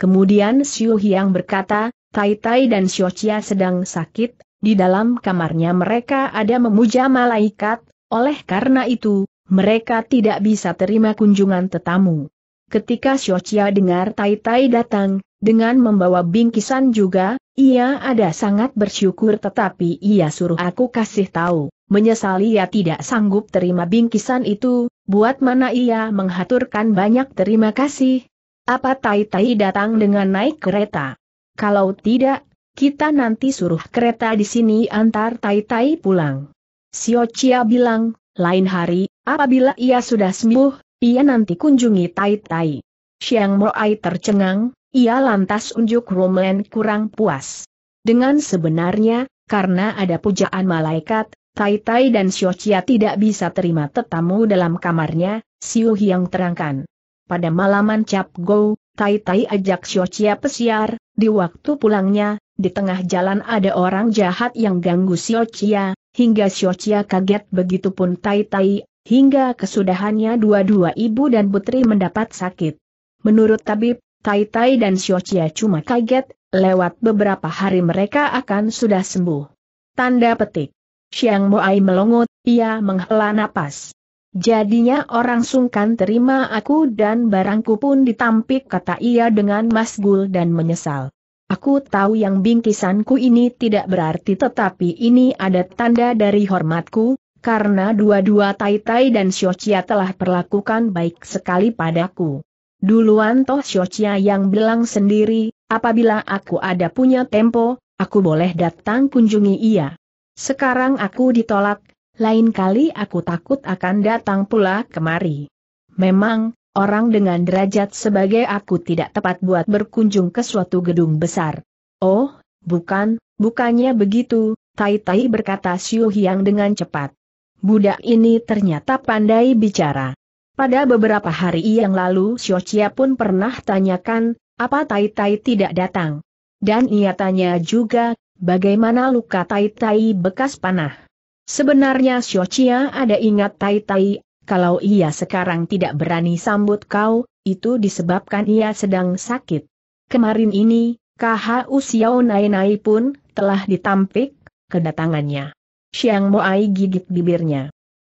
Kemudian Siu Hiang berkata, Tai Tai dan Siu Chia sedang sakit, di dalam kamarnya mereka ada memuja malaikat, oleh karena itu, mereka tidak bisa terima kunjungan tetamu. Ketika Siochia dengar Tai-Tai datang, dengan membawa bingkisan juga, ia ada sangat bersyukur tetapi ia suruh aku kasih tahu. Menyesali ia ya tidak sanggup terima bingkisan itu, buat mana ia menghaturkan banyak terima kasih. Apa Tai-Tai datang dengan naik kereta? Kalau tidak, kita nanti suruh kereta di sini antar Tai-Tai pulang. Siochia bilang, lain hari, apabila ia sudah sembuh, ia nanti kunjungi Tai-Tai. Xiang Moai tercengang, ia lantas unjuk Roman kurang puas. Dengan sebenarnya, karena ada pujaan malaikat, Tai-Tai dan Xiochia tidak bisa terima tetamu dalam kamarnya, Siu Hiang terangkan. Pada malaman Cap Go, Tai-Tai ajak Xiochia pesiar, di waktu pulangnya, di tengah jalan ada orang jahat yang ganggu Xiochia, hingga Xiochia kaget begitupun Tai-Tai hingga kesudahannya dua-dua ibu dan putri mendapat sakit. Menurut tabib, Tai Tai dan Xiochia cuma kaget, lewat beberapa hari mereka akan sudah sembuh. Tanda petik. Xiang Moai melongot, ia menghela napas. Jadinya orang sungkan terima aku dan barangku pun ditampik kata ia dengan masgul dan menyesal. Aku tahu yang bingkisanku ini tidak berarti tetapi ini ada tanda dari hormatku, karena dua-dua Tai-Tai dan Xiochia telah perlakukan baik sekali padaku. Duluan toh Xiochia yang bilang sendiri, apabila aku ada punya tempo, aku boleh datang kunjungi ia. Sekarang aku ditolak, lain kali aku takut akan datang pula kemari. Memang, orang dengan derajat sebagai aku tidak tepat buat berkunjung ke suatu gedung besar. Oh, bukan, bukannya begitu, Tai Tai berkata Xiu Hiang dengan cepat. Budak ini ternyata pandai bicara. Pada beberapa hari yang lalu Xiao Chia pun pernah tanyakan, apa Tai Tai tidak datang. Dan ia tanya juga, bagaimana luka Tai Tai bekas panah. Sebenarnya Xiao Chia ada ingat Tai Tai, kalau ia sekarang tidak berani sambut kau, itu disebabkan ia sedang sakit. Kemarin ini, KHU Xiao Nai Nai pun telah ditampik kedatangannya. Xiang Moai gigit bibirnya.